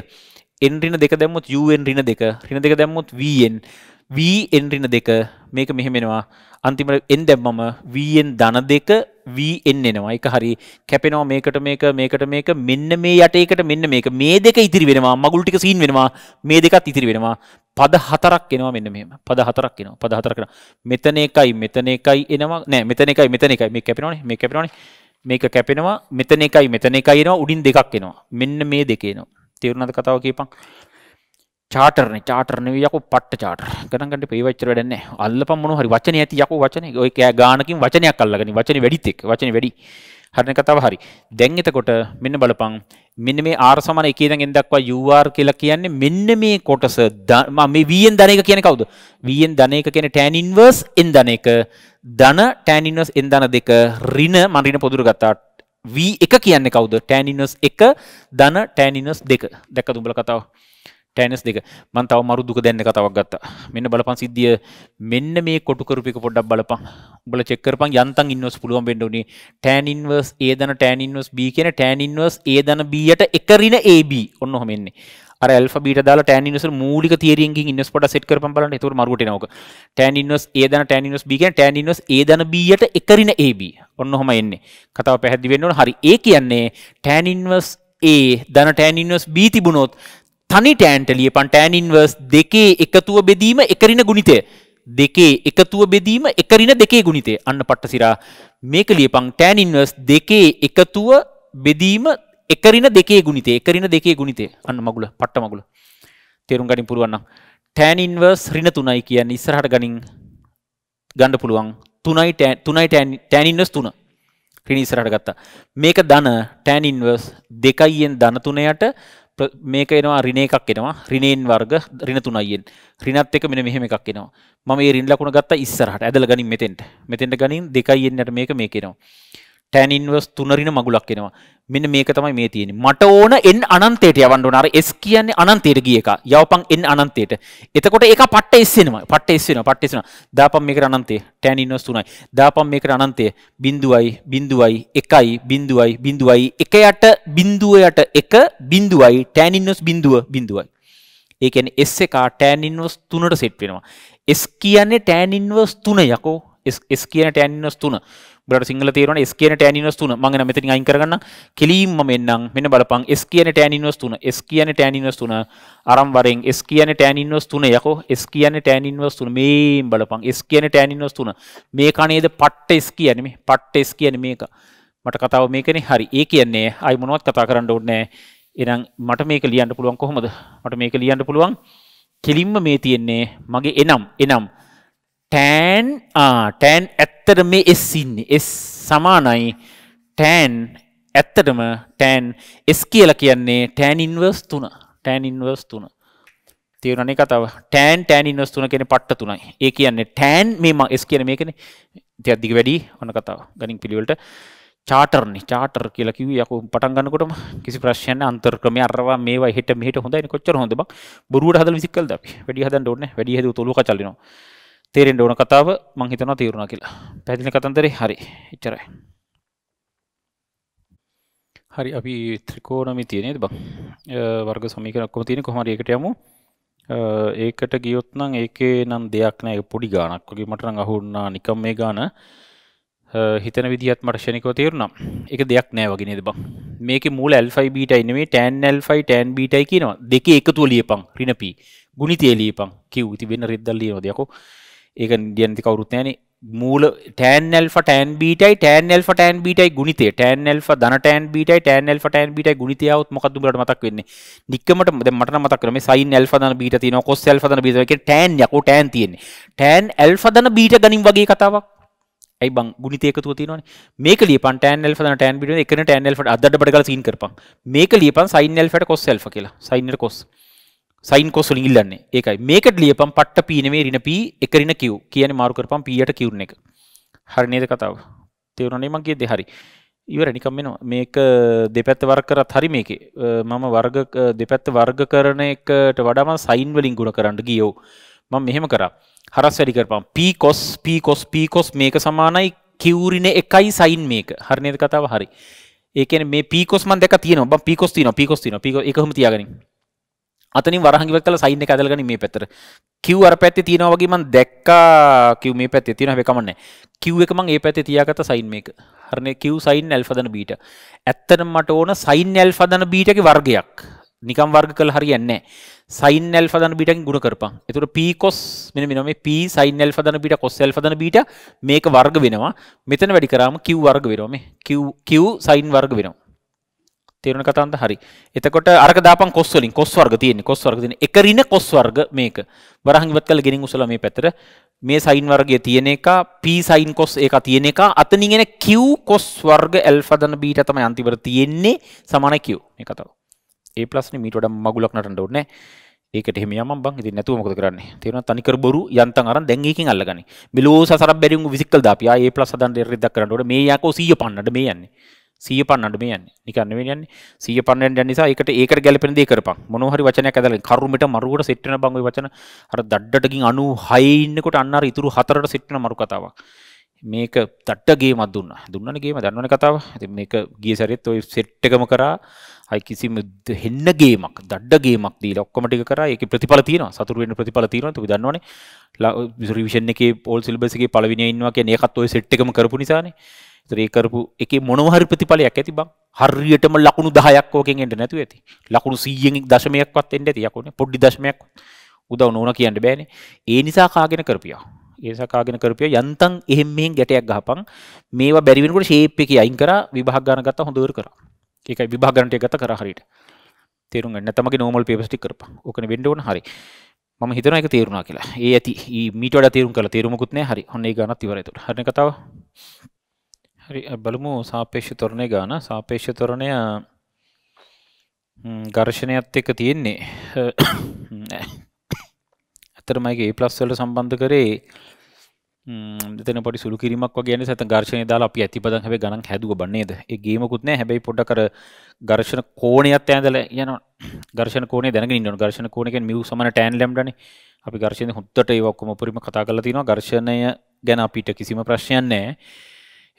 එන්රින දෙක දැමුත් යුවෙන් රින දෙක රින දෙක දැම්මුත් වීෙන් වී එන්රින දෙක මේක මෙහෙමෙනවා අන්තිමට එන් දැම්මම වීෙන් දන දෙක වීන් එනවා එක හරි කැපෙනවා මේකට මේක මේකට මේක මෙන්න මේ යට එකට මෙන්න මේක මේ දෙක ඉතිරි වෙනවා මගුල් ටික සීන් වෙනවා මේ දෙකත් ඉතිරි වෙනවා පද හතරක් එනවා මෙන්න මෙහෙම පද හතරක් එනවා පද හතරක් එනවා මෙතන එකයි මෙතන එකයි එනවා නෑ මෙතන එකයි මෙතන එකයි මේ කැපෙනවනේ මේ කැපෙනවනේ මේක කැපෙනවා මෙතන එකයි මෙතන එකයි එනවා උඩින් දෙකක් එනවා මෙන්න මේ දෙක එනවා තේරුණාද කතාව කියපන් චාටරන චාටරන යකු පට්ට චාට කරනකට පේවච්චර වැඩන්න අල්ලපම් මොන හරි වචන ඇති යකු වචන ඔය කෑ ගානකින් වචනයක් අල්ලගෙන වචන වැඩිතෙක් වචන වැඩි හරණ කතාව හරි දැන් එතකොට මෙන්න බලපං මෙන්න මේ ආර සමාන එකේ ඉඳන් දක්වා UR කියලා කියන්නේ මෙන්න මේ කොටස මම මේ V න් ධන එක කියන්නේ කවුද V න් ධන එක කියන්නේ tan inverse n ධන එක ධන tan inverse n ධන දෙක ඍණ මම ඍණ පොදුර ගත්තා V එක කියන්නේ කවුද tan inverse 1 ධන tan inverse 2 දැක්කද උඹලා කතාව ටෑනස් දෙක මන් තව මරු දුක දැන්න කතාවක් ගත්තා මෙන්න බලපන් සිද්ධිය මෙන්න මේ කොටුකරපික පොඩක් බලපන් උඹල චෙක්කරපන් යන්තන් ඉන්නවස් පුළුවන් වෙන්න උනේ ටෑන් ඉන්වර්ස් A දන ටෑන් ඉන්වර්ස් B කියන ටෑන් ඉන්වර්ස් A දන B යට එක ඍණ AB ඔන්න ඔහම එන්නේ අර ඇල්ෆා බීටා දාලා ටෑන් ඉන්වර්ස් මූලික තියරියෙන් ගින් ඉන්වර්ස් පොඩක් සෙට් කරපන් බලන්න එතකොට මරුවට එනවා ඔක ටෑන් ඉන්වර්ස් A දන ටෑන් ඉන්වර්ස් B කියන ටෑන් ඉන්වර්ස් A දන B යට එක ඍණ AB ඔන්න ඔහම එන්නේ කතාව පැහැදිලි වෙන්න ඕන හරි ඒ කියන්නේ ටෑන් ඉන්වර්ස් A දන ටෑන් ඉන්වර්ස් B තිබුණොත් තනි ටෑන්ට ලියපන් ටෑන් ඉන්වර්ස් දෙකේ එකතුව බෙදීම එකරින ගුණිතය. දෙකේ එකතුව බෙදීම එකරින දෙකේ ගුණිතේ අන්න පට්ට සිරා මේක ලියපන් ටෑන් ඉන්වර්ස් දෙකේ එකතුව බෙදීම එකරින දෙකේ ගුණිතේ එකරින දෙකේ ගුණිතේ අන්න මගුල පට්ට මගුල. තේරුම් ගනින් පුළුවන් නම් ටෑන් ඉන්වර්ස් ඍණ 3යි කියන්නේ ඉස්සරහට ගනින් ගන්න පුළුවන් 3යි 3යි ටෑන් ඉන්වර්ස් 3. ඍණ ඉස්සරහට ගත්තා. මේක ධන ටෑන් ඉන්වර්ස් 2යිෙන් ධන 3යට මේක එනවා රින එකක් එනවා රිනෙන් වර්ග රින තුනයියෙන් රිනත් එක මෙන මෙහෙම එකක් එනවා මම ඒ රින් ලකුණ ගත්තා ඉස්සරහට ඇදලා ගනින් මෙතෙන්ට මෙතෙන්ට ගනින් දෙකයියෙන් යට මේක මේක එනවා ටැන් ඉන්වස් තුනරින මගුලක් එනවා මෙන්න මේක තමයි මේ තියෙන මට ඕන එන් අනන්තයට යවන්න ඕන අර එස් කියන්නේ අනන්තයට ගිය එක යවපන් එන් අනන්තයට එතකොට ඒක පට්ට එස් වෙනවා පට්ට එස් වෙනවා පට්ට එස් වෙනවා දාපන් මේකට අනන්තය ටැන් ඉන්වස් තුනයි දාපන් මේකට අනන්තය බිඳුවයි බිඳුවයි එකයි බිඳුවයි බිඳුවයි එක යට බිඳුව යට එක බිඳුවයි ටැන් ඉන්වස් බිඳුව බිඳුවයි ඒකැන එස් එකා ටෑන් ඉන්වස් තුනට සෙට් වෙනවා එස් කියන්නේ ටෑන් ඉන්වස් තුන යකෝ එස් කියන ටෑනිනස් තුන බට සිංහල තේරන එස් කියන ටෑනිනස් තුන මඟන මෙතින් අයින් කරන්න කෙලීම්ම මෙන්නම් මෙන බලපං එස් කියන ටෑනිනස් තුන එස් කියන ටෑනිනස් තුන අරම්වරෙන් එස් කියන ටෑනිනස් තුන යකෝ එස් කියන ටෑනිනස් තුන මේ බලපං එස් කියන ටෑනිනස් තුන මේ කනේද පට්ට එස් කියන මේ පට්ට එස් කියන මේක මට කතාව මේකනේ හරි ඒ කියන්නේ අයි මොනවත් කතා කරන්න ඕනේ එහෙනම් මට මේක ලියන්න පුළුවන් කොහොමද මට මේක ලියන්න පුළුවන් කෙලින්ම මේ තියෙන්නේ මගේ එනම් එනම් ටෑන් ටෑන් ඇත්තට මේ එස් ඉන්නේ එස් සමානයි ටෑන් ඇත්තටම ටෑන් එස් කියල කියන්නේ ටෑන් ඉන්වර්ස් තුන ටෑන් ඉන්වර්ස් තුන තිවරණ කතාව ටෑන් ටෑන් ඉන්වස් තුන කෙන පට්ට තුනයි ඒ කියන්නේ ටෑන් මේම එස් කියන මේකන තියද්දික වැඩි ඔන්න කතාව ගනින් පිළිවලට චාටර්නි චාටර් කියලකිව යකු පටන් ගන්නකොටම කිසි ප්‍රශ්යන අන්තර්ක්‍රම අරවා මේ හෙට මෙට හොඳයි කොච්චර හොඳ බොරුවට හද විසිකල් ද වැඩි හදන්න ඕන්න වැඩි හද තුළු කචලනවා තේරෙන්ට ඕන කතාව මං හිතනවා තීරුණා කියලා පැදිලි කතන්දරේ හරි එච්චරයි හරි අපි ත්‍රිකෝණමි තියනෙද බං වර්ග සමීක නක්කොම තියෙන කොහමර එකට යමු ඒකට ගියොත් නම් ඒකේ නම් දෙයක් නෑ පොඩි ගානක් වගේ මටරං අහුන්නා නිකම් මේ ගාන හිතන විදිහත් මට ෂණිකව තේරුණම් එක දෙයක් නෑ වගේ නේද බං මේක මුල ඇල්ෆයි බීට ඉන්නවේ ටෑන් ඇල්ෆයි ටෑන් බීටයි කියනවා දෙක එකතුව ලියපං රිනපී ගුණිතය ලියපං කිව් ඉති වෙන්න රෙද්දල්ලියනො දෙයකෝ ඒක දියනති කවරුත්යන මූල ටෑන්ල් ටෑන් බිටයි ටෑන්ල් ටෑන් බිටයි ගුණතේ ටෑන්ල් දන ටෑන් බිටයි ටෑන්ල් ටෑන් බිටයි ගුණතයාවත් මොකක්දුමට මතක් වෙන්නේ නික්කමට මට මතක් කරම සයින් එල් දන බීට තින කොස් එල් දන බිට ටෑන් යකෝ ටෑන් තියෙන්නේ ටෑන් එල් දන බීට ගනින් වගේ කතාවක් ඇයි බං ගුණිතයකතු තිනවන මේක ලියපන් ටෑන්ල් න ටෑන් බිට එකන ටෑන්ල් අදට බඩගල සිීන් කරපන් මේක ලියපන් සයින්ල් ට කොස් එල් කියලා සයින්න කොස්. සයින් කොස් වලින් ඉල්ලන්නේ. ඒකයි. මේකට ලියපම් පට්ට p නෙමෙයි ඍණ p එක ඍණ q. කියන්නේ මාරු කරපම් p යට q එක. හරි නේද කතාව? තේරුණා නේ මං කියද්දී හරි. ඉවර නිකම් වෙනවා. මේක දෙපැත්ත වර්ග කරත් හරි මේකේ. මම වර්ග දෙපැත්ත වර්ග කරන එකට වඩා මම සයින් වලින් ගුණ කරන්න ගියෝ. මම මෙහෙම කරා. හරස් වැඩි කරපම් p cos p cos p cos මේක සමානයි q ඍණ 1යි සයින් මේක. හරි නේද කතාව? හරි. ඒ කියන්නේ මේ p cos මම දැක්ක තියෙනවා. බම් p cos තියෙනවා. p cos තියෙනවා. p cos එකම තියාගනින්. අතනින් වරහගිවක් කල සයින්න ඇදලගන මේ පැතර කිව් අර පැත්ති තියෙනවගේමන් දැක්කා කිව් මේ පැත්ති තියෙන හැකමන්න කිව් එකමන් ඒ පැත්ති තියාගත සයින් මේක හරණ කිව් සයින් ඇල්පදන බීට ඇත්තන මට ඕන සයින් ඇල්පදන බීටක වර්ගයක් නිකම් වර්ග කළ හරි යන්නේ සයින් ඇල්පදන බීටකින් ගුණ කරපන් එතුට පීකොස් මෙ මෙනම පී සයින් ඇල්පදන බීට කොස් ඇල්පදන බීට මේක වර්ග වෙනවා මෙතන වැඩි කරාම කිව් වර්ග වෙනවා මේ කිව් සයින් වර්ග වෙනවා තේරුණ කතාන්ත හරි එතකොට අරක දාපන් කොස් වලින් කොස් වර්ග තියෙන්නේ කොස් වර්ග තියෙන එක ඍණ කොස් වර්ග මේක වරහන් ඉවත් කරලා ගෙනින් උසලා මේ පැත්තට මේ සයින් වර්ගය තියෙන එක p සයින් cos ඒක තියෙන එක අතනින් එන q cos වර්ග alpha දන beta තමයි අන්තිමට තියෙන්නේ සමාන q මේ කතාව a plus නේ මීට වඩා මගුලක් නටන්න ඕනේ ඒකට එහෙම යමම් බං ඉතින් නැතුව මොකද කරන්නේ තේරෙනවා තනිකර බොරු යන්තම් අරන් දැන් ඒකෙන් අල්ලගන්නේ මෙලෝ සසරක් බැරි උන් විසිකල් දාපියා a plus හදන්න දෙයක් කරන්න ඕනේ මේ යකෝ 100 පන්නන්න මේ යන්නේ සිය පන්නට මේ යන්නේ නිකන්න වෙන යන්නේ සිය පන්නට යන නිසා ඒකට ඒකට ගැලපෙන දේ කරපන් මොනවා හරි වචනයක් ඇදලා කරුමිට මරුවට සෙට් වෙන බං ওই වචන අර දඩඩටකින් 96 ඉන්නකොට අන්න අර ඉතුරු හතරට සෙට් වෙන මරු කතාවක් මේක තට්ට ගේමත් දුන්න දුන්නන ගේම දන්නවන කතාව ඇති මේක ගිය සැරිත් ඔයි සෙට් එකම කරා අයි කිසිම හෙන්න ගේමක් දඩ ගේමක් දී ලොක්කමටි කර එක ප්‍රතිපල තියන සතුරුවෙන් ප්‍රතිපල තියන තු දන්නවන රිවිෂන් එක පොල් සිල්බසගේ පලවිනයන්වා කිය ඒකත් ඔයි සෙට් එකම කරපු නිසානේ ඒ කරපු එකේ මොනව හරි ප්‍රතිඵලයක් ඇති බං හරියටම ලකුණු 10ක් ඕකෙන් එන්න නැතුව ඇති ලකුණු 100න් දශමයක්වත් එන්න ඇති යකෝනේ පොඩි දශමයක් උදව් නොවන කියන්න බෑනේ ඒ නිසා කාගෙන කරපියා ඒ නිසා කාගෙන කරපියා යන්තම් එහෙම් මෙහෙන් ගැටයක් ගහපන් මේවා බැරි වෙනකොට ෂේප් එකේ අයින් කරා විභාග ගන්න ගත්තා හොඳවට කරා ඒකයි විභාග ගන්නට ගත්තා කරා හරියට තේරුම් ගන්න තමගේ නෝමල් පේපර්ස් ටික කරපන් ඕකනේ වෙන්න ඕන හරි මම හිතන එක තේරුණා කියලා ඒ ඇති මීට වඩා තේරුම් කරලා තේරුමකුත් නැහැ හරි ඔන්න ඒ ගණනත් ඉවරයි එතකොට හරිනේ කතාව හරි බලමු සාපේක්ෂ තොරණය ගාන සාපේක්ෂ තොරණය ඝර්ෂණයත් එක්ක තියෙන්නේ ඇත්තටම ඒක A+ වලට සම්බන්ධ කරේ මෙතන පොඩි සුළු කිරීමක් වගේ යන්නේ නැත්නම් ඝර්ෂණය දාලා අපි ඇතිපදන් හැබැයි ගණන් හැදුව බන් නේද ඒ ගේමකුත් නැහැ හැබැයි පොඩ්ඩක් අර ඝර්ෂණ කෝණයත් ඇඳලා යනවා ඝර්ෂණ කෝණය දැනගෙන ඉන්න ඕන ඝර්ෂණ කෝණය කියන්නේ μ සමාන tan ලැම්ඩානේ අපි ඝර්ෂණය හොද්දට ඒක ඔක්කොම උපරිම කතා කරලා තිනවා ඝර්ෂණය ගැන අපිට කිසිම ප්‍රශ්නයක් නැහැ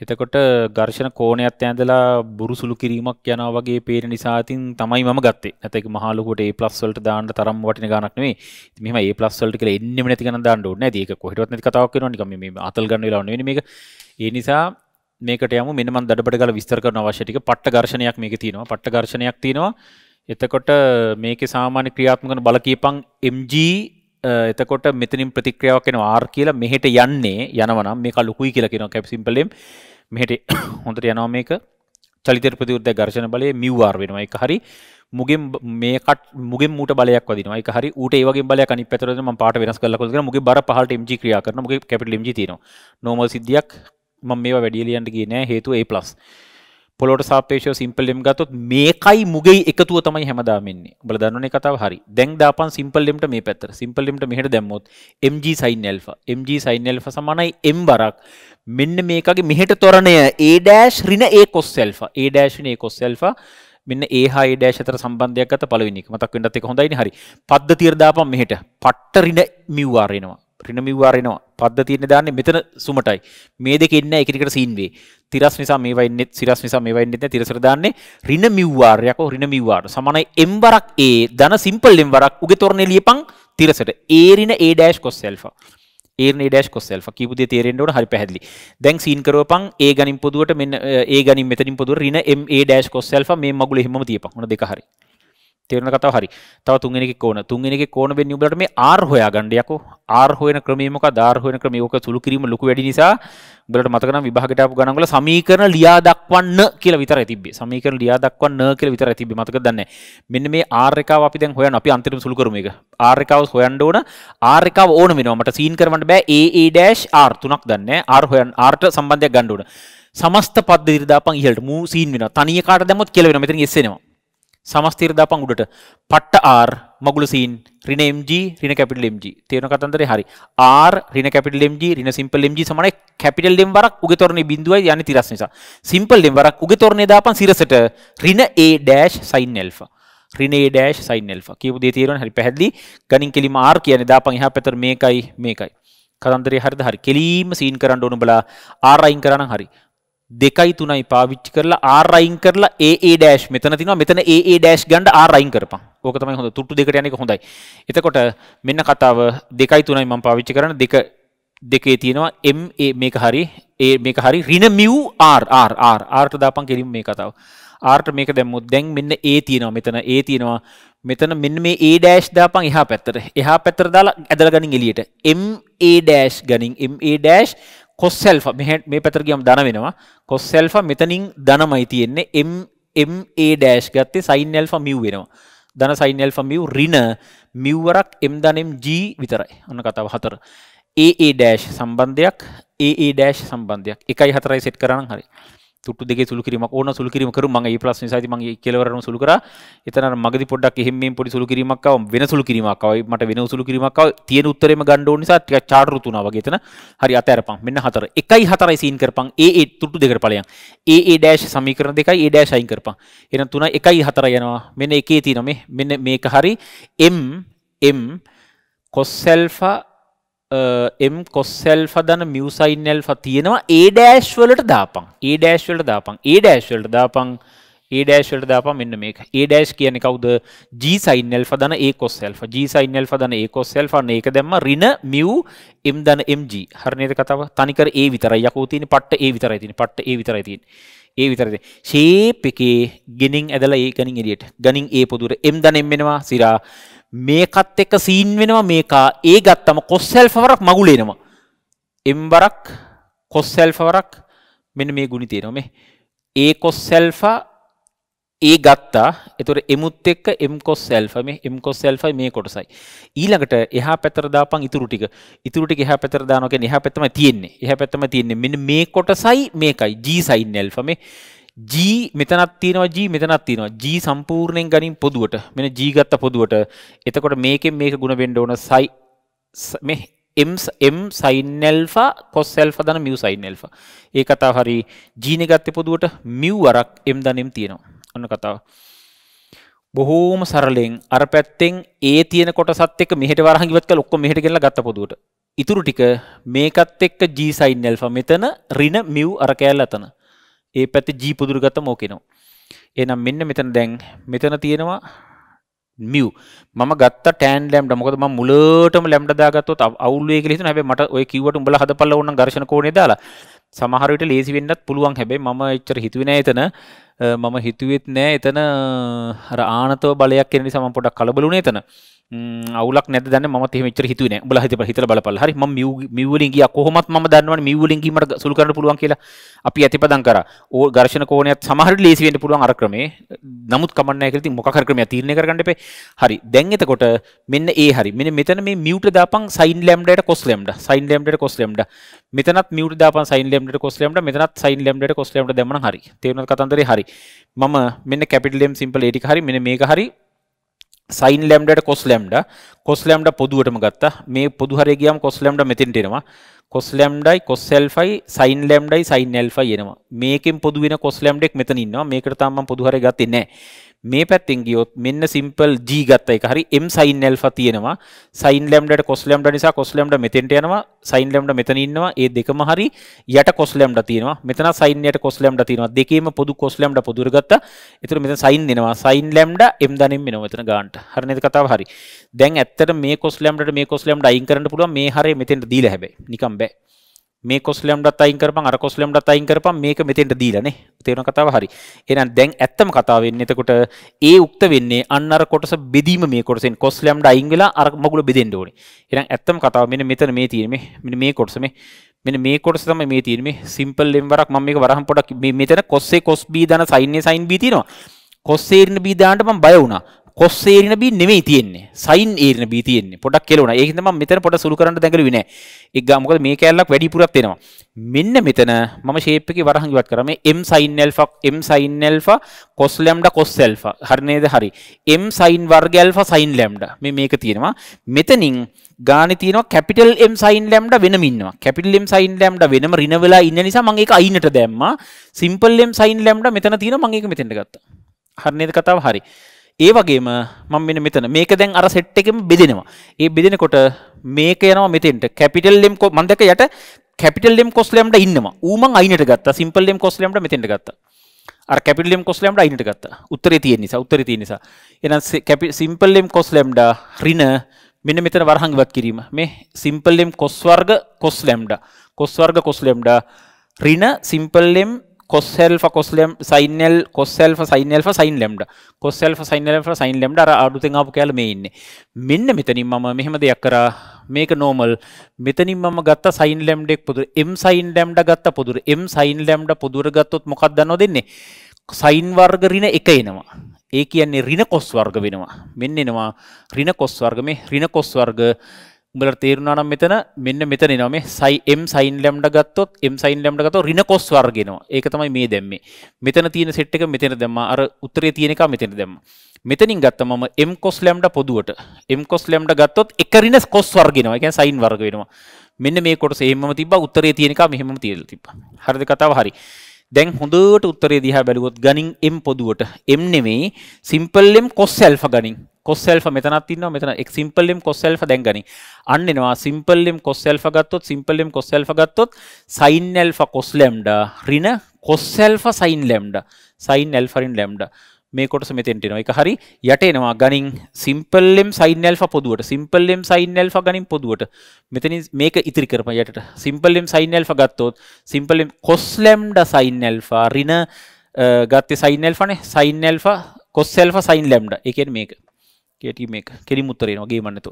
එතකොට ගර්ශන කෝනයක්ත් ඇඳලා බුරු සුළු කිරීමක් යන වගේ පේන නිසාතින් තමයි ම ගත්තේ ඇතක මහලුකොට ඒ පලස්වලට දාන්න තරම් වටින ගනක්නේ මෙම ඒ පලස්වලට කල එන්න නැති ගන දාන්නඩ නැතික කොහටත් නැති කතාවක් නිකම අතල් ගන්න ලන මේක ඒ නිසා මේකට යම මෙම දඩට ගල විස්තර කරන අවශ්‍යටික පට්ට ගර්ශනයක් මේක තියෙනවා පට්ට ගර්ශනයක් තියෙනවා එතකොට මේක සාමාන්‍ය ක්‍රියාත්මකන බල කියපං MG එතකොට මෙතනින් ප්‍රතික්‍රියාවක් එන ආර් කියලා මෙහෙට යන්නේ යනවනම් මේක ලොකුයි කියලා කියනවා කැප්සිම්පලෙම් මෙහෙට හොඳට යනවා මේක චලිත ප්‍රතිවෘද්ධ ඝර්ෂණ බලය මිව් ආර් වෙනවා ඒක හරි මුගෙන් මේකට මුගෙන් මූට බලයක් වදිනවා ඒක හරි ඌට ඒ වගේ බලයක් අනිත් පැත්තට මම පාට වෙනස් කරලා කොහොමද කියලා මුගේ බර පහළට mg ක්‍රියා කරන මුගේ කැපිටල් mg තියෙනවා නෝමල් සිද්ධියක් මම මේවා වැඩි එළියන්ට ගියේ නෑ හේතුව a+ පොලොට සාපේෂෝ සිම්පල්ලෙම් ගතොත් මේකයි මුගේ එකතුව තමයි හැමදාමන්නේ බල දන්නන කතාව හරි දැන් දාපන් සිම්පල්ලෙම්ට මේ පැත්තර සිම්පල්ලෙම්ට මෙහට දැම්මොත් MG සයින්ල්ෆ MG සයින්ල්ෆ සමනයි එම් බරක් මෙන්න මේකගේ මෙහට තොරණය ඒඩෑශ් රින ඒ කොස්සෙල්ෆ ඒඩෑශ්න ඒ කොස්සෙල්ෆා මෙන්න ඒ හා ඩෑශ අතර සම්බන්ධයක් ගත පළවෙනි එක මතක් වෙන්නත් එක හොඳයිනේ හරි පද්ධතිය දාපන් මෙහෙට පට්ටරින මිව්වාරිනවා රිනමිවාරෙනවා පද්ද තියන දාන්නේ මෙතන සුමටයි මේ දෙක එන්න එකකට සීන්වේ තිරස් නිසා මේ වයින්නෙත් සිරස් නිසා මේ වයින්නෙත් තිරසට දාන්නේ රින මිව්වාරයකෝ රින මිව්වාර සමානයි m වරක් a ධන සිම්පල් m වරක් උගේ තොරණේ ලියපන් තිරසට a රින a dash cos alpha a රින a dash cos alpha කියපු දේ තේරෙන්න ඕන හරි පැහැදිලි දැන් සීන් කරවපන් a ගණින් පොදුවට මෙන්න a ගණින් මෙතනින් පොදුවට රින m a dash cos alpha මේ මගුල එහෙමම තියපන් ඔන්න දෙක හරි තේරන කතාව හරි තව තුන්ගෙනෙ කෝන තුන්ගෙනෙ කෝන වෙන්න උඹලට මේ R හොයා ගන්න යකෝ R හොයන ක්‍රමය මොකක්ද R හොයන ක්‍රමය ඔක සුළු කිරීම ලොකු වැඩි නිසා උඹලට මතක නම් විභාගයට ආපු ගණන් වල සමීකරණ ලියා දක්වන්න කියලා විතරයි තිබ්බේ සමීකරණ ලියා දක්වන්න කියලා විතරයි තිබ්බේ මතකද දන්නේ මෙන්න මේ R එකව අපි දැන් හොයන්න අපි අන්තිම සුළු කරමු එක R එකව හොයන්න ඕන R එකව ඕන වෙනවා මට සීන් කරවන්න බෑ AA R තුනක් දන්නේ R හොයන්න R ට සම්බන්ධයක් ගන්න ඕන සමස්ත පද්ද දිරදාපන් ඉහළට මූ සීන් වෙනවා තනිය කාට දැම්මොත් කියලා වෙනවා මෙතන S එනවා සමස්තීරදාපන් උඩට පට්ට R මගුල සීන් රින MG රින කැපිටල් MG තේරෙන කතන්දරේ හරි R රින කැපිටල් MG රින සිම්පල් MG සමානයි කැපිටල් M වරක් උගේ තොරණේ බිඳුවයි යන්නේ තිරස් නිසා සිම්පල් M වරක් උගේ තොරණේ දාපන් සිරසට රින A ඩෑෂ් sin alpha රින A ඩෑෂ් sin alpha කියපු දේ තේරෙන හරි පැහැදිලි ගණින් කෙලිම R කියන්නේ දාපන් එහා පැතර මේකයි මේකයි කතන්දරේ හරිද හරි කෙලිම සීන් කරන්න ඕන බලා R අයින් කරා නම් හරි දෙකයි තුනයි පාවිච්චි කරලා ආර් අයින් කරලා ඒ ඒ ඩෑෂ් මෙතන තියෙනවා මෙතන ඒ ඒ ඩෑෂ් ගන්න ආර් අයින් කරපන්. ඕක තමයි හොඳ. තුට්ටු දෙකට යන එක හොඳයි. එතකොට මෙන්න කතාව දෙකයි තුනයි මම පාවිච්චි කරන දෙක දෙකේ තියෙනවා M A මේක හරි A මේක හරි ඍණ mu R R R R ට දාපන් කෙලින් මේ කතාව. R ට මේක දැම්මොත් දැන් මෙන්න A තියෙනවා මෙතන A තියෙනවා මෙතන මෙන්න මේ A ඩෑෂ් දාපන් එහා පැත්තට. එහා පැත්තට දාලා ඇදලා ගනින් එළියට. M A ඩෑෂ් ගනින් M A ඩෑෂ් කොස්සෙල් මේ පැතරගියම් දන වෙනවා කොස්සෙල්ෆ මෙතනින් දනමයි තියෙන්නේ MMA ඩෑශ් ගත්තේ සයින්ල්ෆ මිව් වෙනවා දන සයින්ල්ෆ මිව් රින මිව්වරක් එම් දනම් G විතරයි ඔන්න කතාව හතර ඒ ඒ ඩෑශ් සම්බන්ධයක් ඒ ඒ ඩෑශ් සම්බන්ධයක් එකයි හතරයි සෙට් කරන්න හරි තුට්ටු දෙකේ සුළු කිරීමක් ඕන සුළු කිරීම කරු මම ඒ ප්‍රශ්න නිසා ඉතින් මම ඒ කෙලවරම සුළු කරා එතන අර මගදී පොඩ්ඩක් එහෙම් මෙම් පොඩි සුළු කිරීමක් ආවා වෙන සුළු කිරීමක් ආවා මට වෙන සුළු කිරීමක් ආවා තියෙන උත්තරේම ගන්න ඕන නිසා ටිකක් චාටරු තුනා වගේ එතන හරි අතහැරපන් මෙන්න හතර 1යි 4යි සීන් කරපන් ඒ ඒ තුට්ටු දෙකට ඵලයන් ඒ ඒ ඩෑෂ් සමීකරණ දෙකයි ඒ ඩෑෂ් අයින් කරපන් එහෙනම් 3 1යි 4යි යනවා මෙන්න එකේ තියෙනවා මේ මෙන්න මේක හරි m m cos alpha එම් කොස්සෙල්ෆ දන මියසයින්ල්ෆ තියෙනවා ඒ ඩෑශ් වලට දාපන් ඒ ඩෑශ් වලට දාපන් ඒ ඩෑශ් වලට දාපන් ඒ ඩෑශ් වලට දාපන් මෙන්න මේක ඒ ඩෑශ් කියන්නේ කවුද ජී සයින්ල්ෆ දන ඒ කොස්සෙල්ෆ ජී සයින්ල්ෆ දන ඒ කොස්සෙල්ෆ ඒක දැම්ම රින මියු එම් දන එම්ජ හරණයට කතාව තනිකර ඒ විතරයි යකෝ තියෙන පට්ට ඒ විතරයි තියෙන පට්ට ඒ විතරයි තියෙන ඒ විතරද ශේප් එකේ ගෙනින් ඇදලා ඒ ගනින් එළියට ගනින් ඒ පොදුර එම් දන එම් වෙනවා සිරා මේකත් එක්ක සීන් වෙනවා මේකා ඒ ගත්තම කොස්සල්ෆවරක් මගුලේනවා. එම්බරක් කොස්සල්ෆවරක් මෙන්න මේ ගුණි තියෙනවා මේ ඒ කොස්සල්ෆා ඒ ගත්තා එතුර එමුත් එක්ක එම්කොස් සල්ෆ මේ එම්කොස් සල්ෆයි මේ කොටසයි. ඊළඟට එහා පැතරදාපන් ඉතුරු ටික ඉතුරු ටික එහා පැතරදානක එහා පැත්තම තියෙන්නේ එහා පැත්තම තියෙන්නේ මෙන්න මේ කොටසයි මේකයි ජී සයින් ඇල්ෆ මේ ජී මෙතනත් තියෙනවා ජී මෙතනත් තියෙනවා ජී සම්පූර්ණයෙන් ගනින් පොදුවට මෙන ජී ගත්ත පොදුවට එතකොට මේකෙන් මේක ගුණ වෙන්න ඕන සයි මේ එම් සයින්ල්ෆා කොස්සෙල්ෆ දන මිය සයින්ල්ෆ ඒ කතා හරි ජීන ගත්ත පොදුවට මිව් වරක් එම් දනම් තියෙනවා ඔන්න කතාව බොහෝම සරලෙන් අර පැත්තෙන් ඒ තියෙන කොටසත් එක්ක මෙහෙට වරහන් ඉවත් කරලා ඔක්කොම මෙහෙට ගෙනලා ගත්ත පොදුවට ඉතුරු ටික මේකත් එක්ක G sin alpha මෙතන ඍණ mu අර කෑල්ල අතන ඒ පැති ජී පුදුරගත මෝකෙනවා. එනම් මෙන්න මෙතන දැන් මෙතන තියෙනවා මියව් මම ගත්ත ටෑන් ලැම්ඩ මොකද මම මුලටම ලැම්ඩ දාගත්තොත් අවුල්ුවේ කියලා හිතන හැබැයි මට ඔය කිව්වට උඹලා හදපල්ලා ඕන නම් ඝර්ෂණ කෝණේ දාලා සමහර විට ලේසි වෙන්නත් පුළුවන් හැබැයි මම එච්චර හිතුවේ නෑ එතන මම හිතුවෙත් නෑ එතන හර ආනතව බලයක් එනනි සම පොඩක් කලබලුනේ එතන අවුලක් නැද දන්න ම මෙචර හිතුන බල හිත හිතර බලපල හරි ම මියවලින්ගේ කොහොමත් ම දන්නව මියවලින්ගීමට සුල්කරන පුළුවන් කියලා අපි ඇතිපදන් කර ඕ ගර්ශන කෝනයත් සමහර ලේසිවෙන්ට පුළුවන් අරක්‍රමේ නමුත් කමන්න ඇකති මොකරම තිරණය කරගන්නපේ හරි දැන් එතකොට මෙන්න ඒ හරි මෙ මෙතන මේ මියට දාපන් සයින් ලම්ඩට කොස් ලෙම්ඩ සයින් ලම්ඩට කොස් ලෙම්ඩ මෙතනත් මියට දාප සයින් ලෙම්ඩට කොස් ලෙම්ඩ මෙතනත් සයින් ලෙම්ඩට කොස් ලෙම්ඩ දෙමන හරි තේරන කතන්දර හරි හරි මම මෙන්න කැපිටලම් සිම්පල ඒටික හරි මෙන මේක හරි සයින් ලැම්ඩට කොස් ලැම්ඩ කොස් ලැම්ඩ පොදුවටම ගත්තා මේ පොදු හරය ගියම් කොස් ලැම්ඩ මෙතින්ටෙනවා කොස් ලැම්ඩයි කොස්සෙල්ෆයි සයින් ලැම්ඩයි සයින් එල්ෆයි එනවා මේකෙන් පොදුවෙන කොස් ලැම්ඩෙක් මෙතනින්නවා මේකට තාම පොදුහර ගත්තේ නෑ මේ පැත්තෙන් ගියොත් මෙන්න සිම්පල් G ගත්ත එක හරි M sin alpha තියෙනවා sin lambda ට cos lambda නිසා cos lambda මෙතෙන්ට යනවා sin lambda මෙතන ඉන්නවා ඒ දෙකම හරි යට cos lambda තියෙනවා මෙතන sin යට cos lambda තියෙනවා දෙකේම පොදු cos lambda පොදුර ගත්තා ඒතර මෙතන sin එනවා sin lambda M ධනෙම එනවා මෙතන ගන්නට හරි නේද කතාව හරි දැන් ඇත්තට මේ cos lambda මේ cos lambda අයින් කරන්න පුළුවන් මේ හරේ මෙතෙන්ට දීලා හැබැයි නිකන් බෑ මේ කොස්ලම්ටත් අයින් කරපන් අර කොස්ලම්ටත් අයින් කරපන් මේක මෙතෙන්ට දීලනේ තේරෙන කතාව හරි එහෙනම් දැන් ඇත්තම කතාව වෙන්නේ එතකොට ඒ උක්ත වෙන්නේ අන්න අර කොටස බෙදීම මේ කොටසෙන් කොස්ලම්ට අයින් වෙලා අර මගුල බෙදෙන්න ඕනේ එහෙනම් ඇත්තම කතාව මෙන්න මෙතන මේ තියෙන්නේ මේ මෙන්න මේ කොටස මේ මෙන්න මේ කොටස තමයි මේ තියෙන්නේ මේ සිම්පල් එම් වරක් මම මේක වරහන් පොඩක් මේ මෙතන කොස්සේ කොස් බී දන සයින් ඒ සයින් බී තියෙනවා කොස්සේරින බී දාන්නට මම බය වුණා කොස් ඒරින B නෙමෙයි තියෙන්නේ. සයින් ඒරින B තියෙන්නේ. පොඩක් කෙලුණා. ඒකින්ද මම මෙතන පොඩ සුළු කරන්න දැඟලුවේ නෑ. ඒක ගා මොකද මේ කැලලක් වැඩිපුරක් එනවා. මෙන්න මෙතන මම ෂේප් එකේ වරහන් ඉවත් කරා. මේ M sin alpha M sin alpha cos lambda cos alpha. හරි නේද? හරි. M sin වර්ග alpha sin lambda. මේ මේක තියෙනවා. මෙතනින් ගානේ තියෙනවා capital M sin lambda වෙනම ඉන්නවා. capital M sin lambda වෙනම ඍණ වෙලා ඉන්න නිසා මම ඒක අයින්නට දැම්මා. simple M sin lambda මෙතන තියෙනවා මම ඒක මෙතෙන්ට ගත්තා. හරි නේද කතාව? හරි. ඒ වගේම මම මෙන්න මෙතන මේක දැන් අර සෙට් එකෙම බෙදෙනවා. ඒ බෙදෙනකොට මේක යනවා මෙතෙන්ට. කැපිටල් ලම් මම දැක යට කැපිටල් ලම් කොස් ලම්ට ඉන්නවා. ඌ මං අයිනට ගත්තා. සිම්පල් ලම් කොස් ලම්ට මෙතෙන්ට ගත්තා. අර කැපිටල් ලම් කොස් ලම්ට අයිනට ගත්තා. උත්තරේ තියෙන නිසා උත්තරේ තියෙන නිසා. එහෙනම් කැපි සිම්පල් ලම් කොස් ලම්ඩා ඍණ මෙන්න මෙතන වරහන් ඉවත් කිරීම. මේ සිම්පල් ලම් කොස් වර්ග කොස් ලම්ඩා. කොස් වර්ග කොස් ලම්ඩා ඍණ සිම්පල් ලම් කොස් හෙල්ෆා කොස් ලෙම් sine L cos alpha sine alpha sine lambda cos alpha sine alpha sine lambda අර අලුතෙන් ආපු කැල මේ ඉන්නේ මෙන්න මෙතනින් මම මෙහෙම දෙයක් කරා මේක නෝමල් මෙතනින් මම ගත්ත සයින් ලැම්ඩෙක් පොදුර m සයින් ලැම්ඩා ගත්ත පොදුර m සයින් ලැම්ඩා පොදුර ගත්තොත් මොකක්ද දන්නවද දෙන්නේ සයින් වර්ග ඍණ 1 එනවා ඒ කියන්නේ ඍණ කොස් වර්ග වෙනවා මෙන්න එනවා ඍණ කොස් වර්ග මේ ඍණ කොස් වර්ග උඹලට තේරුණා නම් මෙතන මෙන්න මෙතන එනවා මේ සයි m sin lambda ගත්තොත් m sin lambda ගත්තොත් ඍණ cos වර්ග එනවා. ඒක තමයි මේ දැම්මේ. මෙතන තියෙන සෙට් එක මෙතන දැම්මා. අර උත්තරේ තියෙන එක මෙතන දැම්මා. මෙතනින් ගත්තම මම m cos lambda පොදුවට m cos lambda ගත්තොත් එක ඍණ cos වර්ග එනවා. ඒ කියන්නේ sin වර්ග වෙනවා. මෙන්න මේ කොටස එහෙමම තිබ්බා. උත්තරේ තියෙන එක මෙහෙමම තියලා තිබ්බා. හරිද කතාව? හරි. දැන් හොඳට උත්තරේ දිහා බැලුවොත් ගණින් m පොදුවට m නෙමෙයි simple m cos alpha ගණින් cos alpha මෙතනත් ඉන්නවා මෙතන x simple m cos alpha දැන් ගනි. අන්න එනවා simple m cos alpha ගත්තොත් simple m cos alpha ගත්තොත් sin alpha cos lambda ඍණ cos alpha sin lambda sin alpha ඍණ lambda මේ කොටස මෙතෙන්ටෙනවා එක හරි යට එනවා ගනින් සිම්පල්ලෙම් සයින්ල්ෆ පොදුවට සිම්පල්ලෙම් සයින්ල්ෆ ගනින් පොදුවට මෙතන මේක ඉතිරි කරම යට සිම්පල්ලෙම් සයින්ල්ෆ ගත්තොත් සිම්පලෙම් කොස්ලෙම්ඩ සයින්ල්ෆා රින ගත්ත සයින්ල්ෆන සයින්ල්ෆ කොස්සෙල්ෆ සයින් ලැම්ඩ එකෙන් මේක කෙට මේ කෙලි මුත්තරෙනවාගේ මන්නතු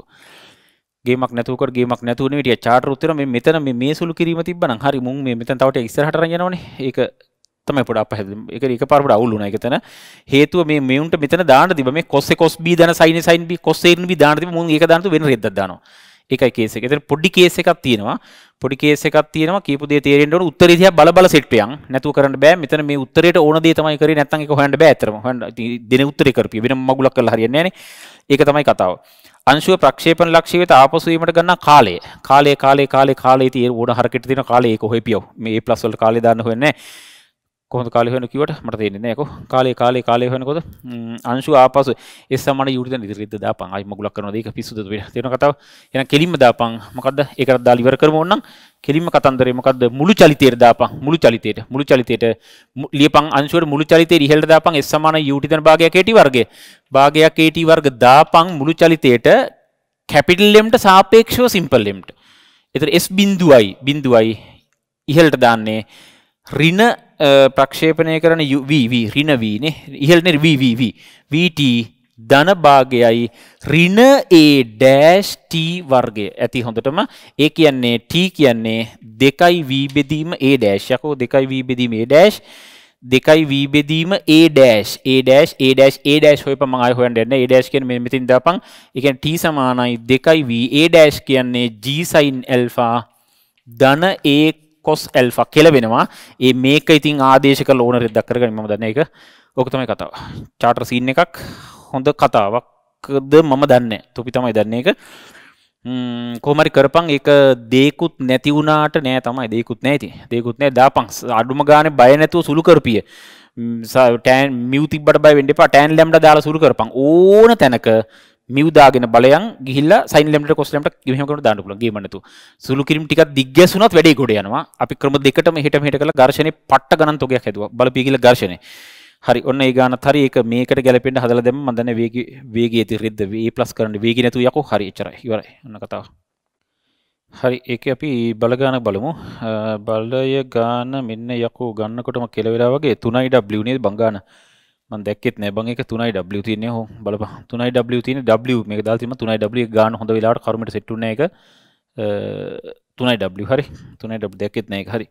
ගේමක් නැතුකර ගේමක් නැතුවන විට චාට උත්තර මෙතන මේ සුළු කිරීම තිබන හරි මුන් මෙතන තවට ඉස්සරහට යනවනේ ඒක තම පොඩ අපහ එක එක පරට අවුලුන එකතන හේතුව මේ මෙවුන්ට මෙතන දාන තිබ මේ කොස්ස කොස් බී දන සයින සයින් බි කොස්සේන බි දාන තිබ මුන් ඒක දාන වෙන රෙද්දක් දානවා ඒකයි කේස් එක. එතන පොඩි කේස් එකක් තියෙනවා. පොඩි කේස් එකක් තියෙනවා. කියපු දේ තේරෙන්න ඕන උත්තරේ දිහා බල බල සෙට් වෙයන්. නැතුව කරන්න බෑ. මෙතන මේ උත්තරේට ඕන දේ තමයි කරේ. නැත්තම් ඒක හොයන්න බෑ ඇත්තටම. හොයන්න දෙන උත්තරේ කරපිය. වෙන මගුලක් කරලා හරියන්නේ නැහනේ. ඒක තමයි කතාව. අංශුව ප්‍රක්ෂේපණ ලක්ෂ්‍ය වෙත ආපසු වීමට ගන්නා කාලය. කාලය කාලය කාලය කාලය තියෙන ඕන හරකට තියෙන කාලය ඒක හොයපියව. මේ A+ වලට කාලය දාන්න හොයන්නේ නැහැ. කොහොඳ කාලය හොයන කිව්වට මට තේරෙන්නේ නැහැ කො කාලේ කාලේ කාලේ හොයනකොට අංශු ආපසු ඒ සමාන යුරිතන ඉදිරියට දාපන් ආයි මගුලක් කරනවාද ඒක පිස්සුද තේරෙන කතාව එහෙනම් කෙලින්ම දාපන් මොකද්ද ඒකට දාලා ඉවර කරමු ඕනනම් කෙලින්ම කතන්දරේ මොකද්ද මුළු චලිතයට දාපන් මුළු චලිතයට මුළු චලිතයට ලියපන් අංශුවට මුළු චලිතයේ ඉහළට දාපන් ඒ සමාන යුරිතන භාගයක් AT වර්ගය භාගයක් AT වර්ග දාපන් මුළු චලිතයට කැපිටල් M ට සාපේක්ෂව සිම්පල් M ට එතකොට S බිඳුවයි බිඳුවයි ඉහළට දාන්නේ ඍණ ප්‍රක්ෂේපනය කරන UVV රිනවීනේ ඉහල්න VVV VT ධන භාගයයි රින ඒ ඩෑෂ් T වර්ගය ඇති හොඳටම ඒ කියන්නේ T කියන්නේ දෙකයි V බෙදීම ඒ ඩෑෂ්යකෝ දෙකයි V බෙදීම ඒ ඩෑෂ් දෙකයි වී බෙදීම A dash A dash A dash A dash හොය පමඟයි හොයන්න එන්න ඒ ඩෑස් කියන්නේ මෙතෙන් දාපන් ඒ කියන්නේ t සමානයි 2v ඒ ඩෑස් කියන්නේ g sin alpha ධන a කොස් ඇල්ෆා කියල වෙනවා ඒ මේක ඉතින් ආදේශක ලෝන රෙද්දක් කරගනි ම දන්න එක ඕක තමයි කතාව චාටර් සීන් එකක් හොඳ කතාවක්ද මම දන්න තුපි තමයි දන්නේ එක කෝමරි කරපං එක දේකුත් නැතිවුණට නෑ තමයි දෙකුත් නැති දෙකුත් නෑ දාපං අඩුම ගාන බයනැතුව සුළු කරපිය ටෑන් මියතිබට බයි වෙන්ඩපා ටෑන් ලැම්ට දාලා සුරු කරපං ඕන තැනක මිවදාගෙන බලයන් ගිල්ල සයිලට කොස්ලට ගහමකට දාන්නපුල ගේමනතු සුළු කිරම් ටික් දිග්‍යසුනත් වැඩේ ගොඩ යනවා අපි ක්‍රම දෙකටම හිට හිට කළ දර්ශනය පට්ට ගනන් තොගයක් හැතුව බලපිගිල දර්ශනය හරි ඔන්න ඒ ගාන හරි ඒක මේකට ගැලපෙන්ට හදල දෙම මදන වේග වේගේ ඇති රෙද්ද වේ ප්ලස් කරන්න වේග නැතු යකු හරි චර ඉවර ඔන්න කතාව හරි ඒක අපි බලගාන බලමු බලය ගාන මෙන්න යකු ගන්නකොටම කෙලවෙලා වගේ තුනයි ඩ්ලනේ බංගාන දැක්ෙත් නැබං එක තුනයි W තියන්නේ හෝ බල තුනයි W තියන W මේ දාතිම තුනයි W ගාන හොඳ වෙලාට කරමට සෙට්ටුන එක තුනයි W හරි තුනයි W දැක්ෙත් නෑ හරි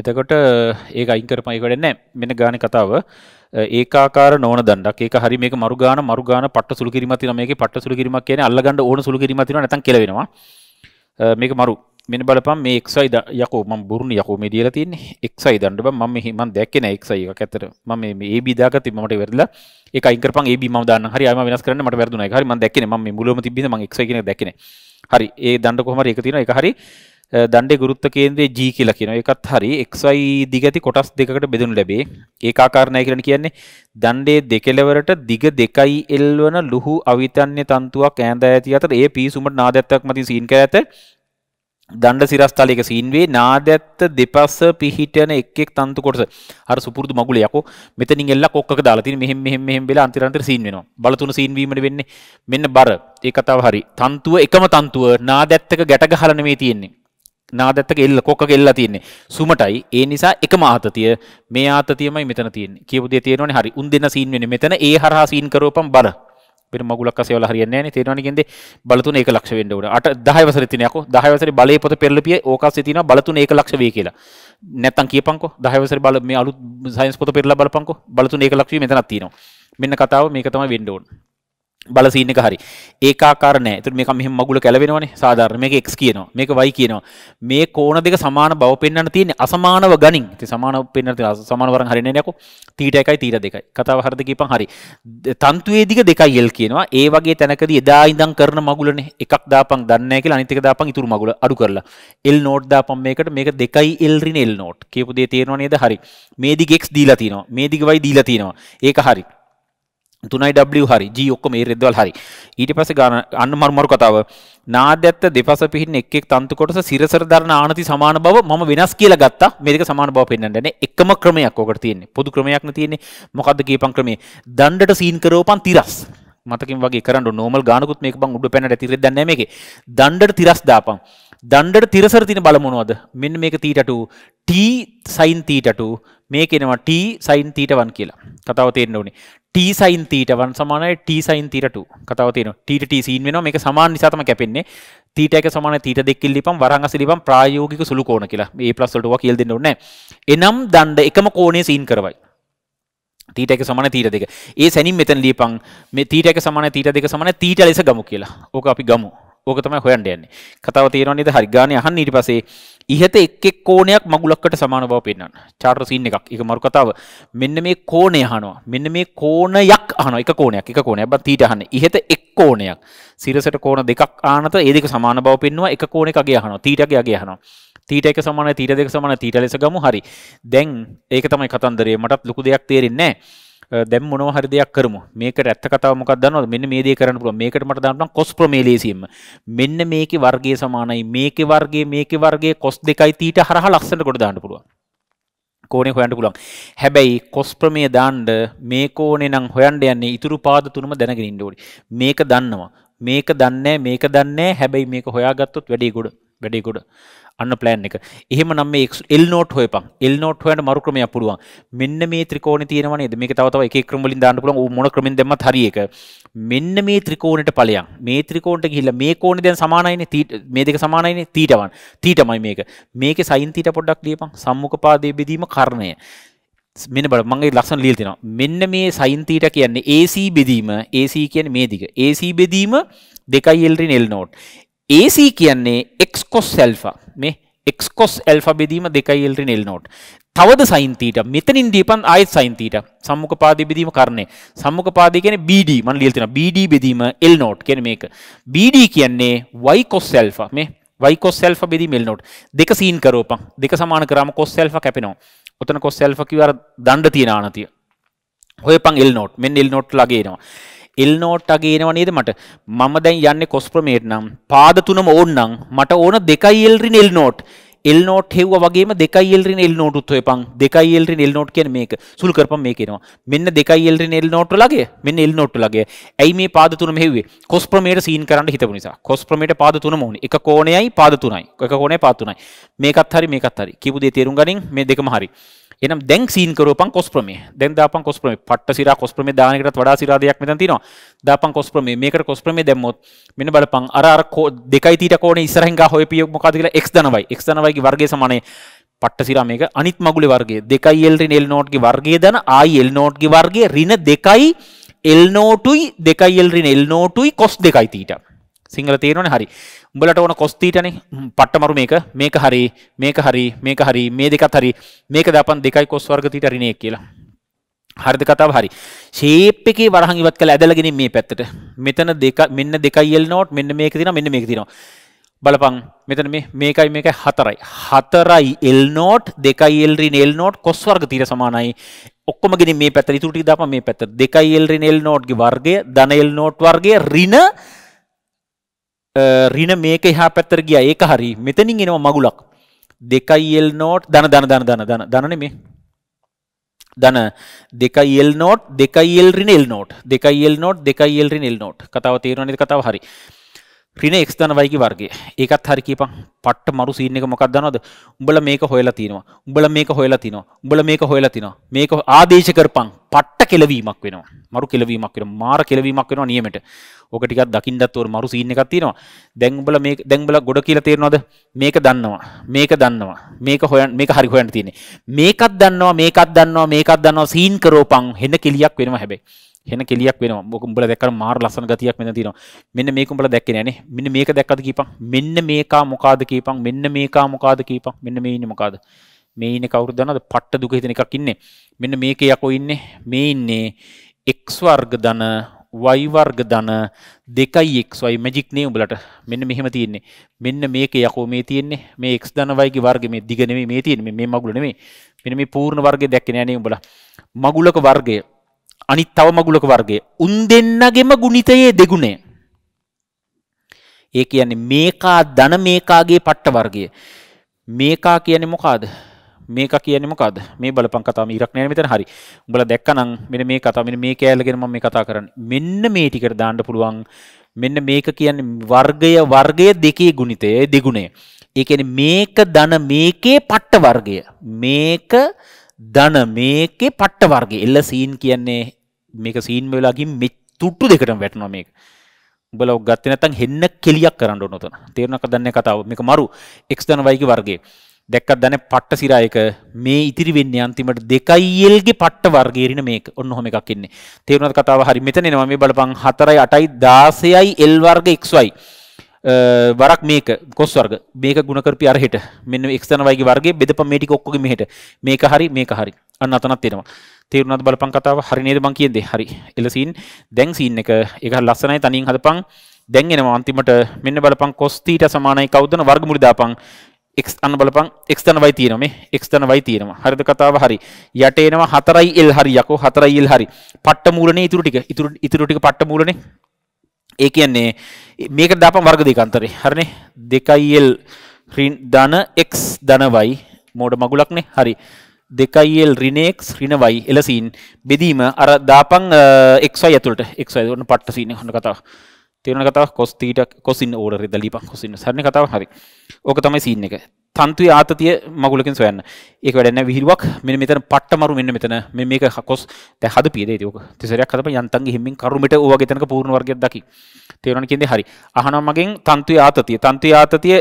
එතකොට ඒ අයිකරමයිකට නෑ මෙන ගාන කතාව ඒකාර නොන දන්නක් ඒ හරි මේ මරු ගාන මරු ගාන පට සුළු කිරීමති මේ පට සුළු කිරීමක් කියන අල්ලගන්න ඕන සුළු කිරීමතින නැතන් කෙලවෙනවා මේක මරු මෙන බලපම් මේ එක්සයි ද යකෝ මම බුරුණ යකෝ මේ දීලා තියෙන්නේ එක්සයි දන්න බෑ මම මෙහි මම දැක්කේ නෑ එක්සයි එකක් ඇත්තට මම මේ AB දාගත්තේ මට වැරදිලා ඒක අයින් කරපන් AB මම දාන්න හරි ආයෙම වෙනස් කරන්න මට වැරදුනා ඒක හරි මම දැක්කේ නෑ මම මේ මුලවම තිබ්බින්ද මම එක්සයි කියන එක දැක්කේ නෑ හරි ඒ දණ්ඩ කොහොම හරි එක තියෙනවා ඒක හරි දණ්ඩේ ගුරුත්ව කේන්ද්‍රයේ G කියලා කියනවා. ඒකත් හරි XY දිගැති කොටස් දෙකකට බෙදනු ලැබේ. ඒකාකාර නැහැ කියලා කියන්නේ දණ්ඩේ දෙකෙලවරට දිග 2L වන ලුහු අවිතන්‍ය තන්තුවක් ඈඳ ඇති අතර ඒ P සුමට නාදත්තක් මතින් සීන් කර ඇත. දණ්ඩ සිරස්තලයක සීන්වේ නාදැත්ත දෙපස පිහිටන එක් එක් තන්තු කොටස අර සුපුරුදු මගුල යකෝ මෙතනින් එල්ල කොක්ක දාලා තියෙන මෙහෙම මෙහෙම මෙහෙම වෙලා අන්තිර අන්තිර සීන් වෙනවා බලතුණු සීන් වීමට වෙන්නේ මෙන්න බර ඒ කතාව හරි තන්තුව එකම තන්තුව නාදැත්තක ගැට ගහලා නෙමෙයි තියෙන්නේ නාදැත්තක එල්ල කොක්කක එල්ලලා තියෙන්නේ සුමටයි ඒ නිසා එකම ආතතිය මේ ආතතියමයි මෙතන තියෙන්නේ කියපු දේ තියෙනවනේ හරි උන් දෙන්න සීන් වෙන්නේ මෙතන ඒ හරහා සීන් කරවපම් බර අපිට මගුලක් අසේවල හරියන්නේ නැහැ නේ තේරෙනවනේ කියන්නේ බල තුන 1 ලක්ෂ වෙන්න ඕන 8 10 වසරේ තියෙන යකෝ 10 වසරේ බලේ පොත පෙරලපිය ඕකස්සේ තියෙනවා බල තුන 1 ලක්ෂ වෙයි කියලා නැත්තම් කියපන්කෝ 10 වසරේ බල මේ අලුත් සයන්ස් පොත පෙරලා බලපන්කෝ බල තුන 1 ලක්ෂ වෙයි මෙතනක් තියෙනවා මෙන්න කතාව මේක තමයි වෙන්න ඕන බලසින එක හරි ඒකාකාර නෑ. ඒතර මේක මෙහෙම මගුල කැලවෙනවනේ. සාමාන්‍ය මේක x කියනවා. මේක y කියනවා. මේ කෝණ දෙක සමාන බව පෙන්වන්න තියෙන්නේ අසමානව ගණින්. ඉතින් සමානව පෙන්වන්න තියෙන සමාන වරන් හරින්නේ නෑකෝ. Theta 1යි theta 2යි. කතාව හරිද කියපන් හරි. තන්තුයේ දිග 2යි l කියනවා. ඒ වගේ තැනකදී එදා ඉඳන් කරන මගුලනේ. එකක් දාපන් දන්නේ නෑ කියලා අනිත් එක දාපන් ඉතුරු මගුල අඩු කරලා. l නෝට් දාපන් මේකට මේක 2යි l රින l නෝට්. කියපු දේ තේරෙනව නේද? හරි. මේ දිග x දීලා තිනවා. මේ දිග y දීලා තිනවා. ඒක හරි. තුනයි W හරි G ඔක්කොම ඒ රෙද්දවල හරි ඊට පස්සේ ගාන අන්න මරු මරු කතාව නාදැත්ත දෙපස පිහින් එක් එක් තන්තු කොටස සිරසර දරන ආනති සමාන බව මම වෙනස් කියලා ගත්තා මේ දෙක සමාන බව පෙන්වන්න නේ එකම ක්‍රමයක් ඔකට තියෙන්නේ පොදු ක්‍රමයක් නේ තියෙන්නේ මොකද්ද කියපන් ක්‍රමේ දණ්ඩට සීන් කරවපන් තිරස් මතකින් වගේ කරන්න නෝමල් ගානකුත් මේක බං උඩ පැනට තිරෙද්ද නැහැ මේකේ දණ්ඩට තිරස් දාපන් දණ්ඩට තිරසර තියෙන බල මොනවද මෙන්න මේක තීටට T sin තීටට මේක එනවා T sin තීට 1 කියලා කතාව තේරෙන්න ඕනේ ටීසයින් තීටවන් සමානයි ටීසයින් තිරට කතව තින ටට ටීසින් වෙන මේ සමාන නිසාතම කැපෙන්නේ තීටක සමාන තීට දෙක්කිල් ලිපම් වරංග සිලිපම් ප්‍රායෝගික සුළු කෝන කියලා ඒ ප්ලස්වලටවා කියල් දෙන්න ඕනෑ එනම් දණ්ඩ එකම කෝනේ සීන් කරවයි තීටක සමන තීර දෙක ඒ සැනින් මෙතැන් ලියපං මේ තීටක සමන තීට දෙක සමන තීට ලෙස ගමු කියලා ඕක අපි ගමු ඕක තමයි හොයන්න යන්නේ කතාව තියෙනවා නේද හරි ගානේ අහන්න ඊට පස්සේ ඉහත එක් එක් කෝණයක් මගුලක්කට සමාන බව පෙන්වන්න චාර්ටර් සීන් එකක් ඒක මරු කතාව මෙන්න මේ කෝණය අහනවා මෙන්න මේ කෝණයක් අහනවා එක කෝණයක් එක කෝණයක් බත් ඊට අහන්නේ ඉහත එක් කෝණයක් සිරසට කෝණ දෙකක් ආනත ඒ දෙක සමාන බව පෙන්වනවා එක කෝණයක අගේ අහනවා තීටගේ අගේ අහනවා තීට එක සමාන තීට දෙක සමාන තීට ලෙස ගමු හරි දැන් ඒක තමයි කතන්දරේ මටත් ලොකු දෙයක් තේරෙන්නේ නැහැ දැම් මොනව හරි දෙයක් කරමු මේක ඇත්ත කතාව මොකක් දන්නවද මෙන්න මේ දේ කරන්න පුළුවන් මේකට මට දාන්න පුළුවන් කොස් ප්‍රමේලයසියෙම මෙන්න මේකේ වර්ගය සමානයි මේකේ වර්ගය මේකේ වර්ගය කොස් දෙකයි තීට හරහා ලස්සනට කොට දාන්න පුළුවන් කෝණේ හොයන්න පුළුවන් හැබැයි කොස් ප්‍රමේය දාන්න මේ කෝණේ නම් හොයන්න යන්නේ ඉතුරු පාද තුනම දැනගෙන ඉන්න ඕනේ මේක දන්නවා මේක දන්නේ මේක දන්නේ හැබැයි මේක හොයාගත්තොත් වැඩි ගොඩ වැඩේකොඩ අන්න ප්ලෑන් එක එහෙම නම් මේ එල් නෝට් හොයපන් එල් නෝට් හොයන්න මරු ක්‍රමයක් පුළුවන් මෙන්න මේ ත්‍රිකෝණේ තියෙනවා නේද මේක තව තව එක එක ක්‍රම වලින් දාන්න පුළුවන් ඕ මොන ක්‍රමෙන් දැම්මත් හරි එක මෙන්න මේ ත්‍රිකෝණයට ඵලයන් මේ ත්‍රිකෝණයට ගිහිල්ලා මේ කෝණේ දැන් සමානයිනේ මේ දෙක සමානයිනේ තීටාවන් තීටමයි මේක මේකේ sin තීටා පොඩ්ඩක් ලියපන් සම්මුඛපාදයේ බෙදීම කර්ණය මෙන්න බල මගේ ලක්ෂණ ලියලා තිනවා මෙන්න මේ sin θ කියන්නේ AC බෙදීම AC කියන්නේ මේ දිග AC බෙදීම 2l රින් l නෝට් AC කියන්නේ x cos alpha මේ x cos alpha බෙදීම 2යි L රින් L naught. තවද sin theta මෙතනින් දීපන් ආයෙත් sin theta සම්මුඛ පාදයේ බෙදීම කරන්නේ. සම්මුඛ පාදය කියන්නේ BD මම ලියලා තියෙනවා BD බෙදීම L naught කියන්නේ මේක. BD කියන්නේ y cos alpha මේ y cos alpha බෙදීම L naught. දෙක සීන් කරෝපන්. දෙක සමාන කරාම cos alpha කැපෙනවා. ඔතන cos alpha කිව්ව අර දණ්ඩ තියෙන ආනතිය. හොයපන් L naught. මෙන්න L naught ළඟ එනවා. එල් නෝට් අගේ එනවා නේද මට මම දැන් යන්නේ කොස්ප්‍රමේට් නම් පාද තුනම ඕන නම් මට ඕන දෙකයි එල් රින් එල් නෝට් එල් නෝට් හෙව්ව වගේම දෙකයි එල් රින් එල් නෝට් උත් හොයපන් දෙකයි එල් රින් එල් නෝට් කියන්නේ මේක සුළු කරපන් මේක එනවා මෙන්න දෙකයි එල් රින් එල් නෝට් වලගේ මෙන්න එල් නෝට් වලගේ ඇයි මේ පාද තුනම හෙව්වේ කොස්ප්‍රමේට් සීන් කරන්න හිතපු නිසා කොස්ප්‍රමේට් පාද තුනම ඕනේ එක කෝණයයි පාද තුනයි එක කෝණයයි පාද තුනයි මේකත් හරි මේකත් හරි කියපු දේ තේරුම් ගනින් මේ දෙකම හරි එනම් දැන් සීන් කරෝපන් කොස්ප්‍රමේ දැන් දාපන් කොස්ප්‍රමේ පට්ට සිරා කොස්ප්‍රමේ දාන එකටත් වඩා සිරා දෙයක් මෙතන තියෙනවා දාපන් කොස්ප්‍රමේ මේකට කොස්ප්‍රමේ දැම්මොත් මෙන්න බලපන් අර අර දෙකයි තීට කෝණේ ඉස්සරහින් ගා හොයපිය මොකද්ද කියලා x ධනවයි x ධනවයිගේ වර්ගය සමානයි පට්ට සිරා මේක අනිත් මගුලේ වර්ගය 2l ඍණ l නෝට් ගේ වර්ගය ධන i l නෝට් ගේ වර්ගය ඍණ 2යි l නෝටුයි 2l ඍණ l නෝටුයි cos 2යි තීටා සිංහල තේරවන හරි උඹලට ඕන කොස්තීටන පට්ටමරු මේක මේක හරි මේක හරි මේක හරි මේ දෙකත් හරි මේක දපන් දෙකයි කොස්වර්ගතීට රිනය කියලා හරිද කතාව හරි ශේප් එකේ වරහන් ඉවත් කළ ඇදලගෙන මේ පැත්තට මෙතන දෙක මෙන්න දෙකයි එල් නෝට් මෙන්න මේක තියෙනවා මෙන්න මේක තියෙනවා බලපං මෙතන මේ මේකයි මේකයි හතරයි හතරයි එල් නෝට් දෙකයි එල් රින් එල් නෝට් කොස් වර්ග තීර සමානයි ඔක්කොම ගෙන මේ පැත්තට ඉතුරු ටික දාපන් මේ පැත්තට දෙකයි එල් රින් එල් නෝට්ගේ වර්ගය ධන එල් නෝට් වර්ගය ඍණ රින මේක එහා පැත්තර ගිය ඒක හරි මෙතනින් එනවා මගුලක් දෙකයි එල් නෝට් දන දන දන දන දන දනන මේ දන දෙකයි එල් නෝට් දෙකයි එල් රින එල් නෝට් දෙකයි එල් නෝට් දෙකයි එල් රින එල් නෝට් කතාව තේරෙනවද කතාව හරි රින එක් දන වයිගේ වර්ගේ ඒකත් හරි කියපන් පට්ට මරු සීන එක මොකක් දනවද උඹල මේක හොයලා තිනවා උඹල මේක හොයලා තිනවා උඹල මේක හොයලා තිනවා මේක ආදේශ කරපන් පට්ට කෙලවීමක් වෙනවා මරු කෙලවීමක් වෙනවා මාර කෙලවීමක් වෙනවා නියමෙට ඕක ටිකක් දකින්නත් උර මරු සීන් එකක් තියෙනවා දැන් උඹල මේ දැන් උඹල ගොඩ කියලා තේරෙනවද මේක දන්නවා මේක දන්නවා මේක හොයන් මේක හරි හොයන්න තියෙන්නේ මේකත් දන්නවා මේකත් දන්නවා මේකත් දන්නවා සීන් කරෝපන් හෙන කෙලියක් වෙනවා හැබැයි හෙන කෙලියක් වෙන මොකුඹල දැක්ක මාර ලස්සන ගතියක් මෙතන තියෙනවා. මෙන්න මේක උඹලා දැක්කේ නෑනේ. මෙන්න මේක දැක්කද කීපන්. මෙන්න මේකා මොකාද කීපන්. මෙන්න මේකා මොකාද කීපන්. මෙන්න මේ ඉන්නේ මොකාද? මේ ඉන්නේ කවුරුද දන්නවද? පට්ට දුක හිතෙන එකක් ඉන්නේ. මෙන්න මේකේ යකෝ ඉන්නේ. මේ ඉන්නේ x වර්ග ධන y වර්ග ධන 2යි xy මැජික් නේ උඹලට. මෙන්න මෙහෙම තියෙන්නේ. මෙන්න මේකේ යකෝ මේ තියෙන්නේ. මේ x ධන y ගේ වර්ගය මේ දිග නෙමෙයි මේ තියෙන්නේ. මේ මගුල නෙමෙයි. මෙන්න මේ පූර්ණ වර්ගය දැක්කේ නෑ නේ උඹලා. මගුලක වර්ගය අනිත් තව මගුලක වර්ගය උන් දෙන්නගෙම ගුණිතයේ දෙගුණය. ඒ කියන්නේ මේකා ධන මේකාගේ පට්ට වර්ගය. මේකා කියන්නේ මොකද්ද? මේක කියන්නේ මොකද්ද? මේ බලපං කතාව මේ ඉරක් නෑ මෙතන හරි. උඹලා දැක්කනම් මෙන්න මේ කතාව මෙන්න මේ කෑල්ල ගැන මම මේ කතා කරන්නේ. මෙන්න මේ ටිකට දාන්න පුළුවන්. මෙන්න මේක කියන්නේ වර්ගය වර්ගය දෙකේ ගුණිතය දෙගුණය. ඒ කියන්නේ මේක ධන මේකේ පට්ට වර්ගය. මේක ධන මේකේ පට්ට වර්ගේ එල්ල සීන් කියන්නේ මේක සීන් වෙලාගින් මෙ තුට්ටු දෙකටම වැටනවා මේක. උඹලා ගත්තේ නැත්නම් හෙන්න කෙලියක් කරන්න ඕන උතන. තේරුණාක දන්නේ කතාව. මේක මරු x ධන y ගේ වර්ගය. දැක්කත් දන්නේ පට්ට සිරා එක මේ ඉතිරි වෙන්නේ අන්තිමට 2l ගේ පට්ට වර්ගය ඉරින මේක. ඔන්න ඔහොම එකක් ඉන්නේ. තේරුණාද කතාව? හරි. මෙතන එනවා මේ බලපන් 4යි 8යි 16යි l වර්ග xy. වරක් මේක කොස් වර්ග මේක ගුණ කරපි අරහෙට මෙන්න එක්ස්තන වයිගේ වර්ගේ බෙදපම් මේ ටික ඔක්කොගෙම මෙහෙට මේක හරි මේක හරි අන්න අතනත් එනවා තේරුණාද බලපන් කතාව හරි නේද මං කියන්නේ හරි එළ සීන් දැන් සීන් එක ඒක ලස්සනයි තනියෙන් හදපන් දැන් එනවා අන්තිමට මෙන්න බලපන් cos θ සමානයි කවුදන වර්ගමූල දාපන් එක් අන්න බලපං එක්තන වයි තියෙන මේ එක්තන වයි තියෙනවා හරිද කතාව හරි යට එනවා හතරයි එල් හරි යකෝ හතරයි එල් හරි පට්ට මූලනේ ඉතුරු ටික ඉතුරු ඉතුරු ටික පට්ට මූලනේ ඒ කියන්නේ මේක දාපම් වර්ග දෙක අතරේ හරිනේ 2l ධන x ධන y මෝඩ මගුලක්නේ හරි 2l ඍණ x ඍණ y එලසීන් බෙදීම අර දාපම් xy ඇතුළට xy ඔන්න පට්ට සීන් හොඳ කතාව තේරෙන කතාව cos θ cos in order එක දලීපම් cos in හරිනේ කතාව හරි ඕක තමයි සීන් එක තන්තුවේ ආතතිය මගුලකින් සොයන්න. ඒක වැඩන්නේ විහිළුවක්. මෙන්න මෙතන පට්ටමරු මෙන්න මෙතන. මේ මේක හකොස් දැන් හදපියේ දේ ඒක. තිසරයක් හදපන් යන්තම්ගේ හිම්මින් කරුමිට ඕවා ගෙතනක පූර්ණ වර්ගයක් දකි. තේරුණා කියන්නේ හරි. අහනවා මගෙන් තන්තුවේ ආතතිය. තන්තුවේ ආතතිය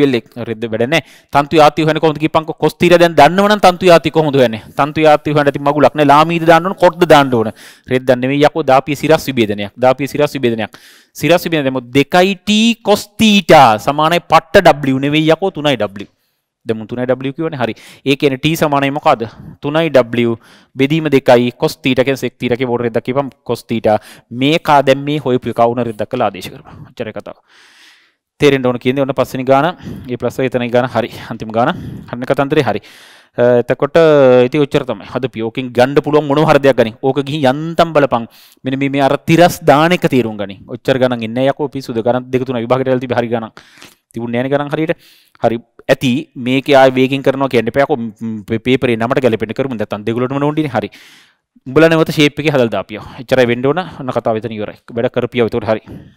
WL එක රෙද්ද වැඩන්නේ. තන්තුවේ ආතතිය හොයන්නේ කොහොමද කියපන්කො. කොස් තීරය දැන් දන්නව නම් තන්තුවේ ආතතිය කොහොමද හොයන්නේ? තන්තුවේ ආතතිය හොයන්න ඇති මගුලක් නේ. ලාමීද දාන්න ඕන, කොට්ද දාන්න ඕන. රෙද්දක් නෙමෙයි යකෝ දාපිය සිරස් විභේදනයක්. දාපිය සිරස් විභේදනයක්. සිරස් විබින දෙමු 2t cos θ සමානයි පට්ට w නෙවෙයි යකෝ 3යි w. දැන් 3w කියවනේ හරි. ඒ කියන්නේ t සමානයි මොකද්ද? 3w බෙදීම 2යි cos θ කියන්නේ sec θ කේ බෝඩ් රෙද්දක් කියපම් cos θ මේකා දැන් මේ හොයපු එක වුණ රෙද්දක් කළ ආදේශ කරපම්. අච්චර කතාව. තේරෙන්ට ඕන කියන්නේ ඔන්න පස්සෙනි ගාන ඒ ප්ලස් එක එතන ගාන හරි අන්තිම ගාන හරින කතන්දරේ හරි එතකොට ඉතින් ඔච්චර තමයි හදපි ඕකෙන් ගන්න පුළුවන් මොනව හරි දෙයක් ගනි ඕක ගිහින් යන්තම් බලපන් මෙන්න මේ මේ අර තිරස් දාන එක තීරුම් ගනි ඔච්චර ගණන් ඉන්නේ යකෝ පිසුද ගණන් දෙක තුන විභාගයට ඇවිල්ලා තිබි හරි ගණන් තිබුණේ නැහැ ගණන් හරියට හරි ඇති මේක ආයෙ වේගෙන් කරනවා කියන්න එපා යකෝ පේපරේ නමට ගැලපෙන්න කරමු නැත්තම් දෙගොල්ලොටම නෝන්ඩිනේ හරි උඹලා නැවත ෂේප් එකේ හදලා දාපියෝ එච්චරයි වෙන්න ඕන ඔන්න කතාව එතන ඉවරයි වැඩ කරපියෝ ඒකට හරි